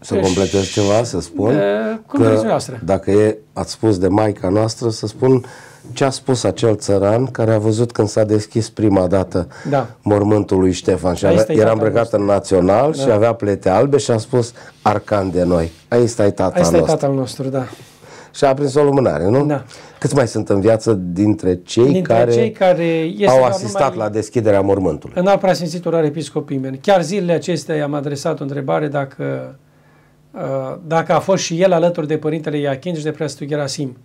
Să deci, completez ceva, să spun? De, cum că, Dacă e, ați spus de maica noastră, să spun ce a spus acel țăran care a văzut când s-a deschis prima dată da. mormântul lui Ștefan și avea, era îmbrăcat în național da. și avea plete albe și a spus arcan de noi. Aici stai tata Aici stai nostru. tatăl nostru, da. Și a prins o lumânare, nu? Da. Câți mai sunt în viață dintre cei dintre care, cei care au asistat la deschiderea mormântului? În apra Sfințitul episcopii mei. Chiar zilele acestea i-am adresat o întrebare dacă, uh, dacă a fost și el alături de Părintele Iachin și de Preastul Gerasim.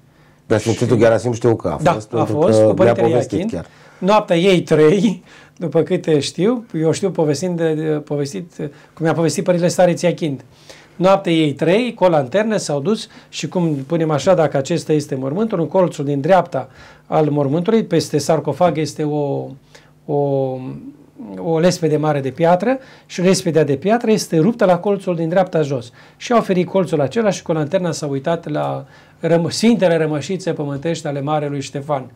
simțitul Gerasim știu că a da, fost, da, a fost că cu Părintele Iachin. Chiar. Noaptea ei trei, după câte știu, eu știu povestind de, povestit, cum mi-a povestit Părintele Stareț Iachin. Uh, Noapte ei trei, cu o lanternă, s-au dus și cum punem așa, dacă acesta este mormântul, în colțul din dreapta al mormântului, peste sarcofag este o, o, o lespede mare de piatră și lespedea de piatră este ruptă la colțul din dreapta jos. Și au oferit colțul acela și cu lanterna s-a uitat la răm- sfintele rămășițe pământești ale Marelui Ștefan.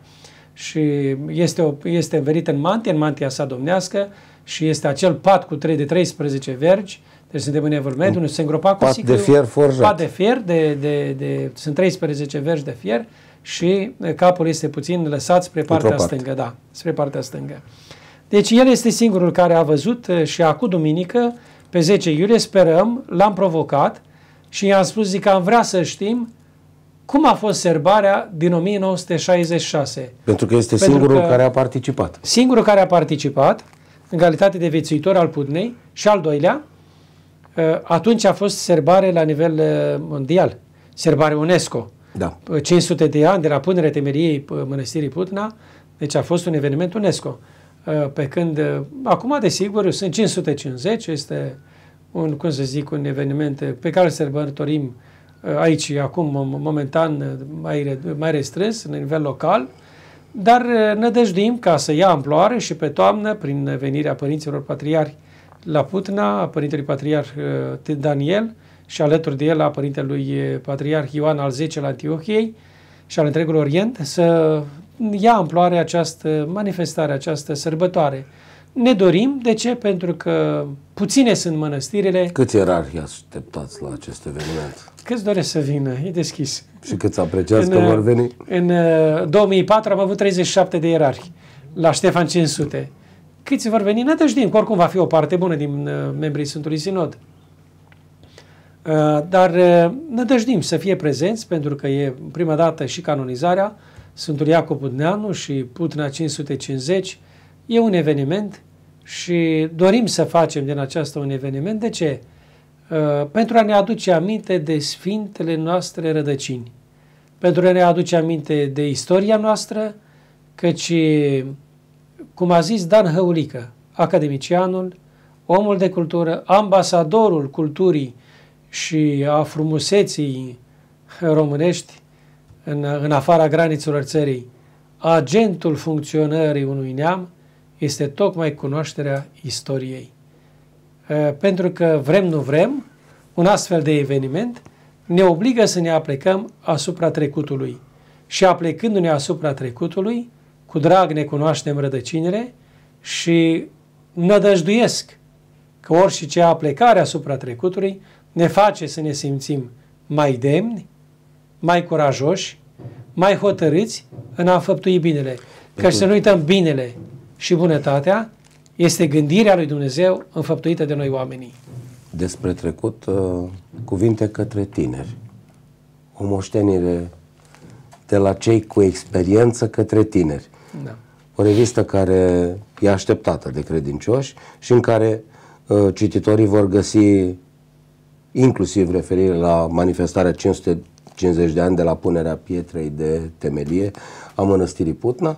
Și este, o, este înverit în mantie, în mantia sa domnească și este acel pat cu 3 de 13 vergi, deci suntem în Evul unde se îngropa cu pat de fier forjat. Pat de fier, de, de, de, sunt 13 verzi de fier și eh, capul este puțin lăsat spre partea parte. stângă. Da, spre partea stângă. Deci el este singurul care a văzut eh, și acum duminică, pe 10 iulie, sperăm, l-am provocat și i-am spus, zic, am vrea să știm cum a fost serbarea din 1966. Pentru că este Pentru singurul că care a participat. Singurul care a participat, în calitate de vețuitor al Putnei, și al doilea, Eh, atunci a fost serbare la nivel eh, mondial, serbare UNESCO. Da. 500 eh, de ani de la punerea temeriei mănăstirii Putna, deci a fost un eveniment UNESCO. Pe când, acum desigur, sunt 550, este un, cum să zic, un eveniment pe care îl sărbătorim aici, acum, momentan, mai, mai restrâns, la nivel local, dar ne dăjduim ca să ia amploare și pe toamnă, prin venirea părinților patriarhi la Putna, a părintelui patriarh uh, Daniel și alături de el a părintelui uh, patriarh Ioan al X-lea Antiohiei și al întregului Orient, să ia amploare această manifestare, această sărbătoare. Ne dorim, de ce? Pentru că puține sunt mănăstirile. Câți erarhi așteptați la acest eveniment? Câți doresc să vină, e deschis. Și câți apreciați în, că vor veni? În 2004 uh, am avut 37 de erarhi la Ștefan 500. Câți vor veni, Ne știm, că oricum va fi o parte bună din uh, membrii Sfântului Sinod. Uh, dar uh, ne dăjdim să fie prezenți, pentru că e prima dată și canonizarea Sfântul Iacob Putneanu și Putna 550. E un eveniment și dorim să facem din aceasta un eveniment. De ce? Pentru a ne aduce aminte de sfintele noastre rădăcini, pentru a ne aduce aminte de istoria noastră, căci cum a zis Dan Hăulică, academicianul, omul de cultură, ambasadorul culturii și a frumuseții românești în, în afara granițelor țării, agentul funcționării unui neam, este tocmai cunoașterea istoriei. Pentru că vrem, nu vrem, un astfel de eveniment ne obligă să ne aplicăm asupra trecutului. Și aplicându ne asupra trecutului, cu drag ne cunoaștem rădăcinile și nădăjduiesc că orice a plecare asupra trecutului ne face să ne simțim mai demni, mai curajoși, mai hotărâți în a făptui binele. Că să nu uităm binele și bunătatea este gândirea lui Dumnezeu înfăptuită de noi oamenii. Despre trecut, uh, cuvinte către tineri. O moștenire de la cei cu experiență către tineri. Da. O revistă care e așteptată de credincioși și în care uh, cititorii vor găsi inclusiv referire la manifestarea 550 de ani de la punerea pietrei de temelie a mănăstirii Putna.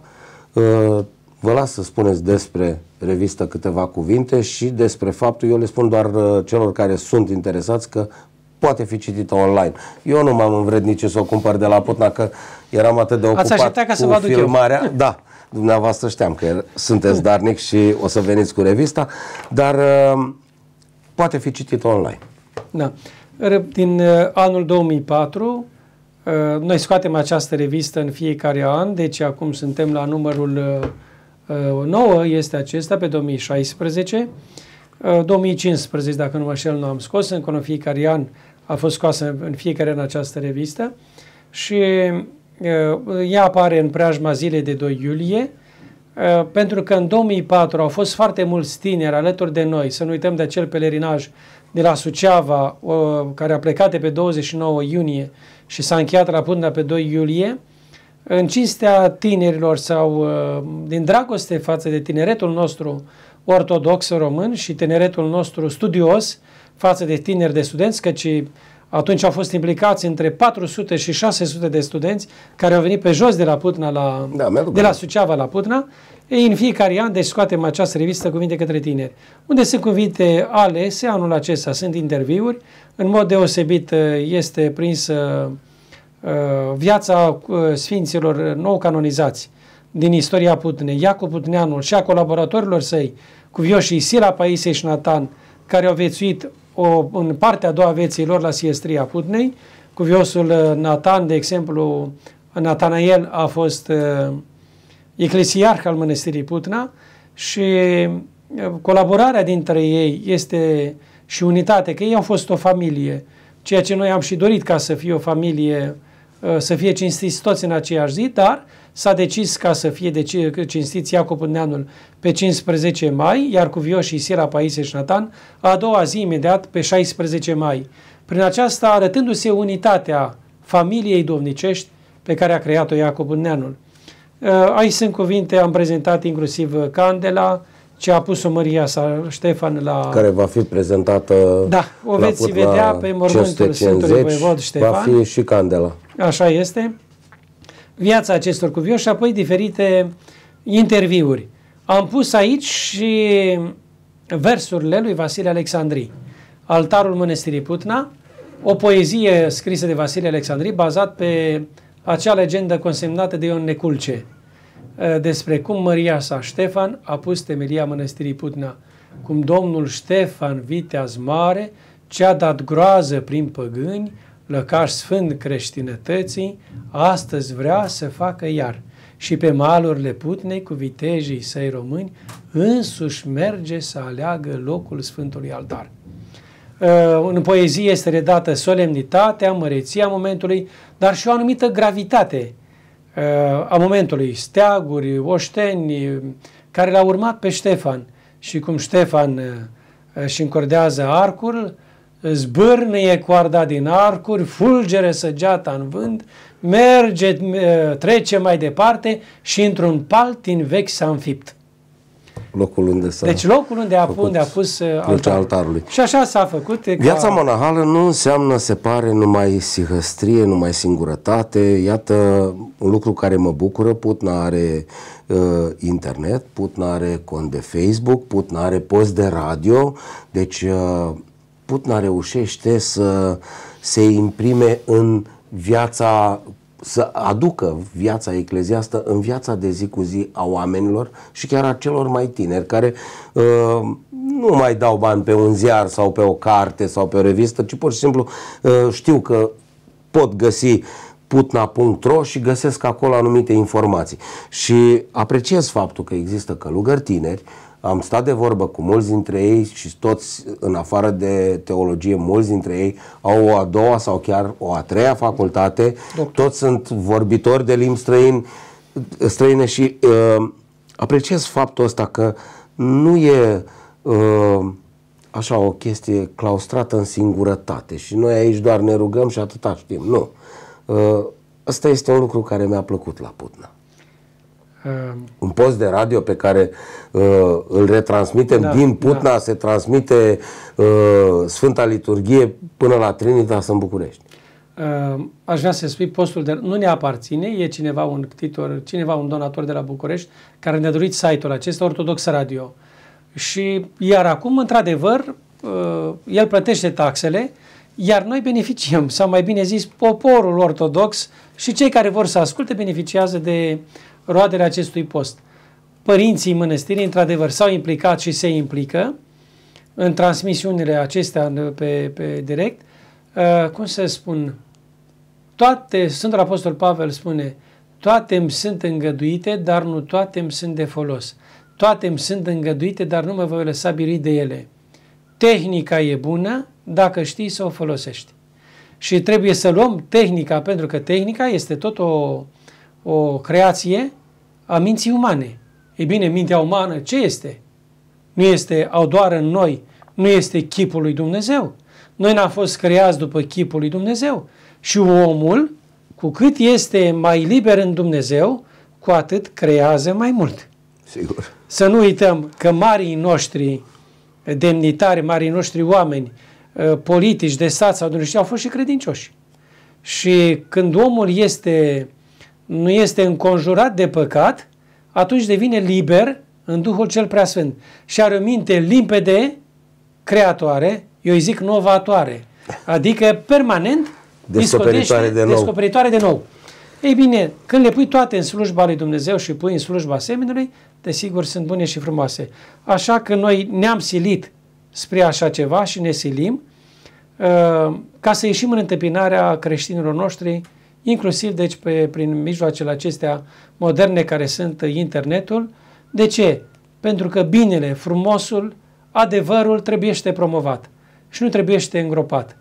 Uh, Vă las să spuneți despre revistă câteva cuvinte și despre faptul, eu le spun doar uh, celor care sunt interesați că poate fi citită online. Eu nu m-am învrednicit să o cumpăr de la Putna, că eram atât de ocupat Ați cu să vă aduc filmarea. Eu. Da, dumneavoastră știam că sunteți darnic și o să veniți cu revista, dar uh, poate fi citită online. Da. Din uh, anul 2004, uh, noi scoatem această revistă în fiecare an, deci acum suntem la numărul 9, uh, uh, este acesta, pe 2016. 2015, uh, dacă nu mă șel, nu am scos, încă în fiecare an a fost scoasă în fiecare în această revistă și uh, ea apare în preajma zilei de 2 iulie, uh, pentru că în 2004 au fost foarte mulți tineri alături de noi, să nu uităm de acel pelerinaj de la Suceava, uh, care a plecat de pe 29 iunie și s-a încheiat la Punda pe 2 iulie, în cinstea tinerilor sau din dragoste față de tineretul nostru ortodox român și tineretul nostru studios, față de tineri de studenți, căci atunci au fost implicați între 400 și 600 de studenți care au venit pe jos de la Putna la, da, de la Suceava la Putna. Ei, în fiecare an, deci scoatem această revistă Cuvinte către tineri, unde sunt cuvinte alese, anul acesta sunt interviuri, în mod deosebit uh, este prinsă uh, viața uh, sfinților nou canonizați din istoria Putnei, Iacob Putneanul și a colaboratorilor săi, cu Vioșii Sila Paisei și Natan, care au viețuit o, în partea a doua vieții lor la siestria Putnei. Cuviosul uh, Nathan de exemplu, Nathanael a fost uh, eclesiarh al mănăstirii Putna și uh, colaborarea dintre ei este și unitate, că ei au fost o familie, ceea ce noi am și dorit ca să fie o familie, uh, să fie cinstiți toți în aceeași zi, dar S-a decis ca să fie deci, cinstit Iacob în neanul pe 15 mai, iar și Sira, Paise și Natan a doua zi imediat pe 16 mai. Prin aceasta arătându-se unitatea familiei domnicești pe care a creat-o Iacob în neanul. Uh, aici sunt cuvinte, am prezentat inclusiv Candela, ce a pus-o Maria sa Ștefan la... Care va fi prezentată Da, o veți vedea pe mormântul Sfântului Voivod Ștefan. Va fi și Candela. Așa este viața acestor cuvioși și apoi diferite interviuri. Am pus aici și versurile lui Vasile Alexandrii, Altarul Mănăstirii Putna, o poezie scrisă de Vasile Alexandrii bazat pe acea legendă consemnată de Ion Neculce eh, despre cum Maria sa Ștefan a pus temelia Mănăstirii Putna, cum domnul Ștefan, viteaz mare, ce-a dat groază prin păgâni, lăcaș sfânt creștinătății, astăzi vrea să facă iar și pe malurile putnei cu vitejii săi români însuși merge să aleagă locul Sfântului Altar. Ă, în poezie este redată solemnitatea, măreția momentului, dar și o anumită gravitate ă, a momentului, steaguri, oșteni, care l-au urmat pe Ștefan. Și cum Ștefan ă, și încordează arcul, zbârnâie coarda din arcuri, fulgere săgeata în vânt, merge, trece mai departe și într-un paltin vechi s-a înfipt. Locul unde s-a Deci locul unde a, unde a pus uh, altarul. altarului. Și așa s-a făcut. Viața ca... monahală nu înseamnă, se pare, numai sihăstrie, numai singurătate. Iată un lucru care mă bucură. Putna are uh, internet, Putna are cont de Facebook, Putna are post de radio. Deci... Uh, Putna reușește să se imprime în viața, să aducă viața ecleziastă în viața de zi cu zi a oamenilor și chiar a celor mai tineri, care uh, nu mai dau bani pe un ziar sau pe o carte sau pe o revistă, ci pur și simplu uh, știu că pot găsi putna.ro și găsesc acolo anumite informații. Și apreciez faptul că există călugări tineri, am stat de vorbă cu mulți dintre ei și toți, în afară de teologie, mulți dintre ei au o a doua sau chiar o a treia facultate. Doctor. Toți sunt vorbitori de limbi străin, străine și uh, apreciez faptul ăsta că nu e uh, așa o chestie claustrată în singurătate și noi aici doar ne rugăm și atâta știm. Nu. Uh, Asta este un lucru care mi-a plăcut la Putna un post de radio pe care uh, îl retransmitem da, din da. Putna, da. se transmite uh, Sfânta Liturghie până la Trinitas în București. Uh, aș vrea să spui, postul de, nu ne aparține, e cineva un ctitor, cineva un donator de la București care ne-a dorit site-ul acesta, Ortodox Radio. Și iar acum, într-adevăr, uh, el plătește taxele, iar noi beneficiem, sau mai bine zis, poporul ortodox și cei care vor să asculte beneficiază de uh, roadele acestui post. Părinții mănăstirii, într-adevăr, s-au implicat și se implică în transmisiunile acestea pe, pe direct. Uh, cum să spun? Toate, Sfântul Apostol Pavel spune, toate îmi sunt îngăduite, dar nu toate îmi sunt de folos. Toate îmi sunt îngăduite, dar nu mă voi lăsa birui de ele. Tehnica e bună dacă știi să o folosești. Și trebuie să luăm tehnica, pentru că tehnica este tot o, o creație a minții umane. e bine, mintea umană ce este? Nu este au doar în noi, nu este chipul lui Dumnezeu. Noi n-am fost creați după chipul lui Dumnezeu. Și omul, cu cât este mai liber în Dumnezeu, cu atât creează mai mult. Sigur. Să nu uităm că marii noștri demnitari, marii noștri oameni, ă, politici de stat sau de au fost și credincioși. Și când omul este nu este înconjurat de păcat, atunci devine liber în Duhul cel Preasfânt și are o minte limpede, creatoare, eu îi zic novatoare, adică permanent descoperitoare de, nou. descoperitoare de nou. Ei bine, când le pui toate în slujba lui Dumnezeu și pui în slujba seminului, desigur sunt bune și frumoase. Așa că noi ne-am silit spre așa ceva și ne silim uh, ca să ieșim în întâmpinarea creștinilor noștri inclusiv deci pe, prin mijloacele acestea moderne care sunt internetul. De ce? Pentru că binele, frumosul, adevărul trebuiește promovat și nu trebuiește îngropat.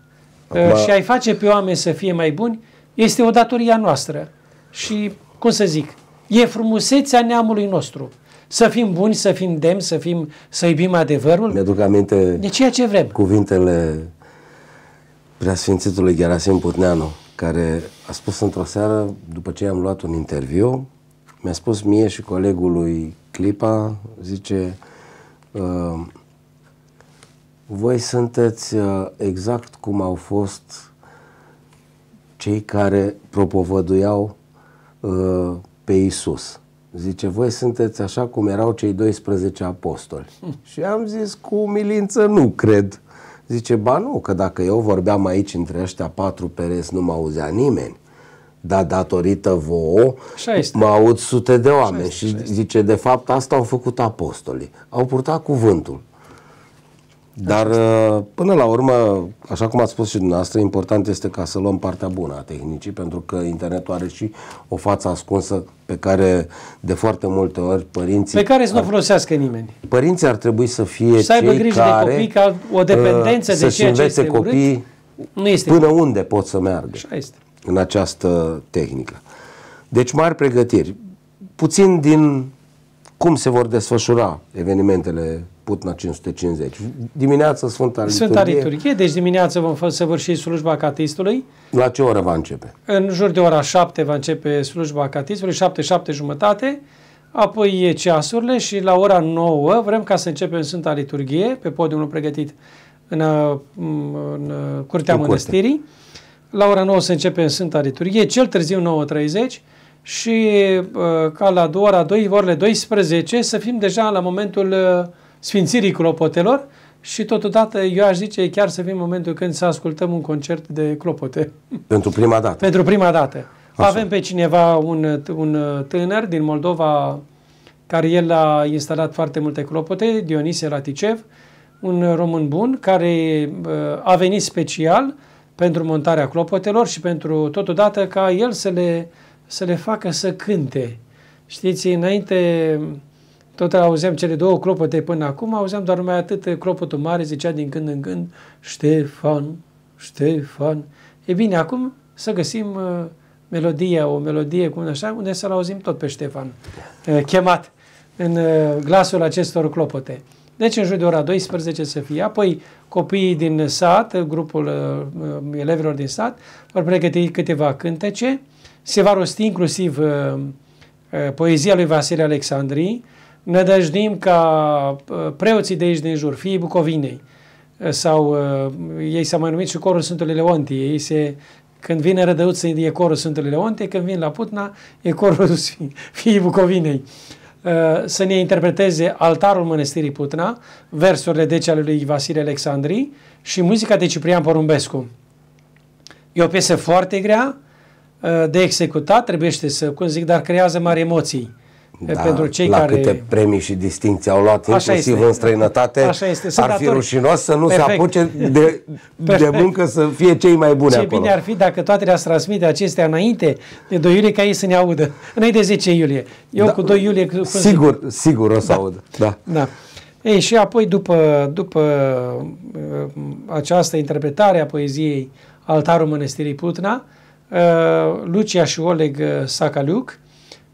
Acum... Ă, și ai face pe oameni să fie mai buni este o datoria noastră. Și, cum să zic, e frumusețea neamului nostru. Să fim buni, să fim demni, să, fim, să iubim adevărul. Mi-aduc aminte de ceea ce vrem. cuvintele preasfințitului Gerasim Putneanu, care a spus într-o seară, după ce am luat un interviu, mi-a spus mie și colegului Clipa, zice, ă, voi sunteți ă, exact cum au fost cei care propovăduiau ă, pe Isus. Zice, voi sunteți așa cum erau cei 12 apostoli. Hmm. Și am zis, cu umilință, nu cred. Zice, ba nu, că dacă eu vorbeam aici între ăștia patru pereți, nu mă auzea nimeni dar datorită vouă mă aud sute de oameni și zice, de fapt, asta au făcut apostolii. Au purtat cuvântul. Dar uh, până la urmă, așa cum ați spus și dumneavoastră, important este ca să luăm partea bună a tehnicii, pentru că internetul are și o față ascunsă pe care de foarte multe ori părinții... Pe care să nu ar... folosească nimeni. Părinții ar trebui să fie și să aibă grijă care, de copii ca o uh, dependență de ceea ce este copii urât, nu este până urât. unde pot să meargă. Așa este în această tehnică. Deci mari pregătiri. Puțin din cum se vor desfășura evenimentele Putna 550. Dimineața Sfânta Liturghie. Sfânta Liturghie, deci dimineața vom săvârși slujba catistului. La ce oră va începe? În jur de ora 7 va începe slujba catistului, 7-7 jumătate, apoi e ceasurile și la ora 9 vrem ca să începem Sfânta Liturghie pe podiumul pregătit în, uh, în uh, curtea în mănăstirii. Curte. La ora 9 se începe Sfânta Liturghie, cel târziu 9.30 și uh, ca la ora 2, orele 12, să fim deja la momentul uh, sfințirii clopotelor și totodată eu aș zice chiar să fim momentul când să ascultăm un concert de clopote. Pentru prima dată. Pentru prima dată. Așa. Avem pe cineva, un, un tânăr din Moldova, care el a instalat foarte multe clopote, Dionisie Raticev, un român bun, care uh, a venit special uh, pentru montarea clopotelor și pentru totodată ca el să le, să le facă să cânte. Știți, înainte tot auzeam cele două clopote până acum, auzeam doar mai atât clopotul mare, zicea din când în când, Ștefan, Ștefan. E bine, acum să găsim uh, melodia, o melodie, cum așa, unde să-l auzim tot pe Ștefan, uh, chemat în uh, glasul acestor clopote. Deci în jur de ora 12 să fie. Apoi copiii din sat, grupul uh, uh, elevilor din sat, vor pregăti câteva cântece. Se va rosti inclusiv uh, uh, poezia lui Vasile Alexandrii. dăjdim ca uh, preoții de aici din jur, fiii Bucovinei, uh, sau uh, ei s-au mai numit și corul Sfântului Leonti. ei se când vine Rădăuță, e corul Sfântului Leonte, când vin la Putna, e corul Fiii Bucovinei. Uh, Uh, să ne interpreteze Altarul Mănăstirii Putna, versurile de deci ale lui Vasile Alexandri și muzica de Ciprian Porumbescu. E o piesă foarte grea uh, de executat, trebuie să, cum zic, dar creează mari emoții da, pentru cei la care... câte premii și distinții au luat, așa inclusiv este. în străinătate, așa este. Sunt ar datori. fi rușinos să nu Perfect. se apuce de, de muncă să fie cei mai buni Ce acolo. bine ar fi dacă toate le-ați transmite acestea înainte de 2 iulie ca ei să ne audă. Înainte de 10 iulie. Eu da, cu 2 iulie... Sigur, zic? sigur o să da. audă. Da. da. Ei, și apoi după, după uh, această interpretare a poeziei Altarul Mănăstirii Putna, uh, Lucia și Oleg uh, Sacaliuc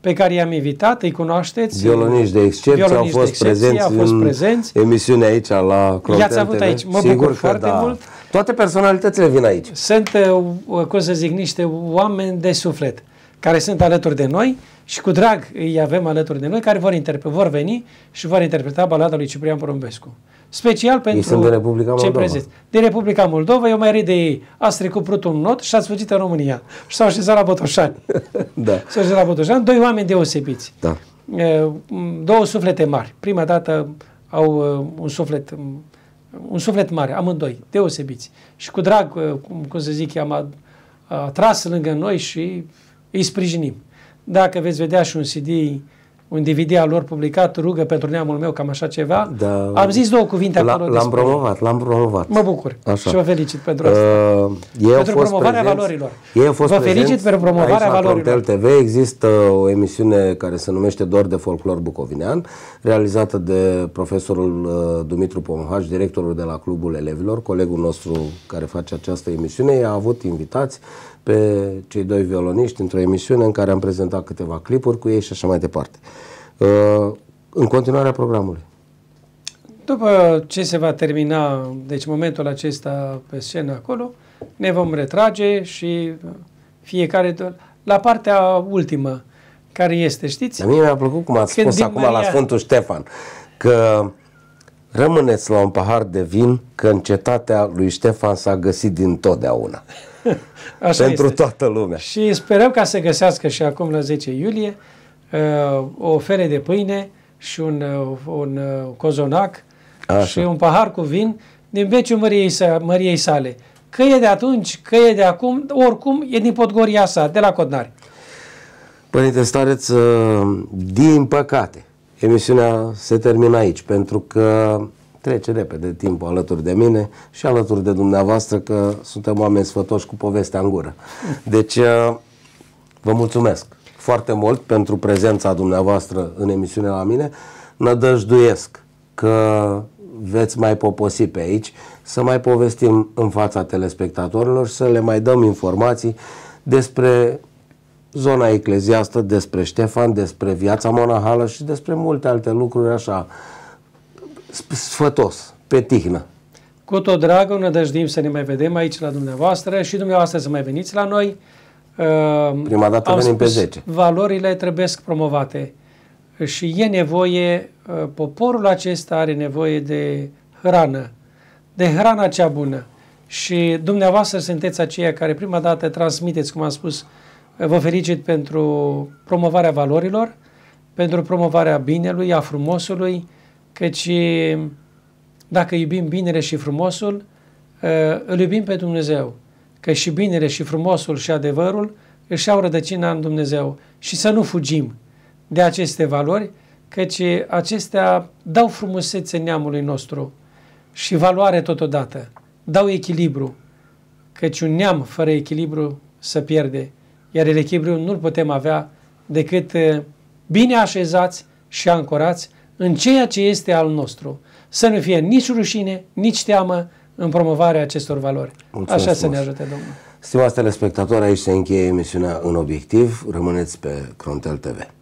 pe care i-am invitat, îi cunoașteți. Violoniști de excepție violoniști au fost, excepție, prezenți, a fost prezenți în emisiunea aici la Clontel I-ați avut aici, mă Sigur bucur foarte da. mult. Toate personalitățile vin aici. Sunt, uh, uh, cum să zic, niște oameni de suflet care sunt alături de noi și cu drag îi avem alături de noi, care vor, vor veni și vor interpreta balada lui Ciprian Porumbescu special pentru de Republica cei prezenți. De Republica Moldova, eu mai râd de ei. Ați trecut prutul un not și ați fugit în România. Și s-au așezat la Botoșani. da. S-au așezat la Botoșani, doi oameni deosebiți. Da. Două suflete mari. Prima dată au un suflet un suflet mare, amândoi, deosebiți. Și cu drag, cum, cum să zic, am atras lângă noi și îi sprijinim. Dacă veți vedea și un CD un DVD al lor publicat, rugă pentru neamul meu, cam așa ceva. Da, Am zis două cuvinte la, acolo. L-am promovat, l-am promovat. Mă bucur așa. și vă felicit pentru uh, asta. Uh, ei pentru fost promovarea prezenți, valorilor. Ei au fost vă felicit pentru promovarea aici, valorilor. La TV există o emisiune care se numește Doar de folclor bucovinean, realizată de profesorul uh, Dumitru Pomhaș, directorul de la Clubul Elevilor, colegul nostru care face această emisiune. a avut invitați pe cei doi violoniști într-o emisiune în care am prezentat câteva clipuri cu ei și așa mai departe. Uh, în continuarea programului. După ce se va termina, deci momentul acesta pe scenă acolo, ne vom retrage și fiecare la partea ultimă care este, știți? La mi-a plăcut cum ați spus acum Maria... la Sfântul Ștefan că rămâneți la un pahar de vin că în cetatea lui Ștefan s-a găsit din totdeauna. Așa pentru este. toată lumea. Și sperăm ca să găsească și acum la 10 iulie uh, o fere de pâine și un, uh, un uh, cozonac Așa. și un pahar cu vin din beciul Măriei, Măriei sale. Că e de atunci, că e de acum, oricum e din Podgoria sa, de la Codnari. Părinte Stareț, uh, din păcate, emisiunea se termină aici, pentru că trece repede timpul alături de mine și alături de dumneavoastră că suntem oameni sfătoși cu povestea în gură. Deci, uh, vă mulțumesc foarte mult pentru prezența dumneavoastră în emisiunea la mine. Nădăjduiesc că veți mai poposi pe aici, să mai povestim în fața telespectatorilor și să le mai dăm informații despre zona ecleziastă, despre Ștefan, despre viața monahală și despre multe alte lucruri așa sfătos, pe tihnă. Cu tot dragul, ne dăjdim să ne mai vedem aici la dumneavoastră și dumneavoastră să mai veniți la noi. Uh, prima dată Am venim spus, pe 10. Valorile trebuie promovate și e nevoie, uh, poporul acesta are nevoie de hrană, de hrana cea bună. Și dumneavoastră sunteți aceia care prima dată transmiteți, cum am spus, uh, vă felicit pentru promovarea valorilor, pentru promovarea binelui, a frumosului, Căci dacă iubim binele și frumosul, ă, îl iubim pe Dumnezeu. Că și binele și frumosul și adevărul își au rădăcina în Dumnezeu și să nu fugim de aceste valori, căci acestea dau frumusețe neamului nostru și valoare totodată, dau echilibru, căci un neam fără echilibru se pierde, iar echilibru nu-l putem avea decât ă, bine așezați și ancorați în ceea ce este al nostru. Să nu fie nici rușine, nici teamă în promovarea acestor valori. Mulțumesc Așa să ne ajute Domnul. Stimați telespectatori, aici se încheie emisiunea În Obiectiv. Rămâneți pe Crontel TV.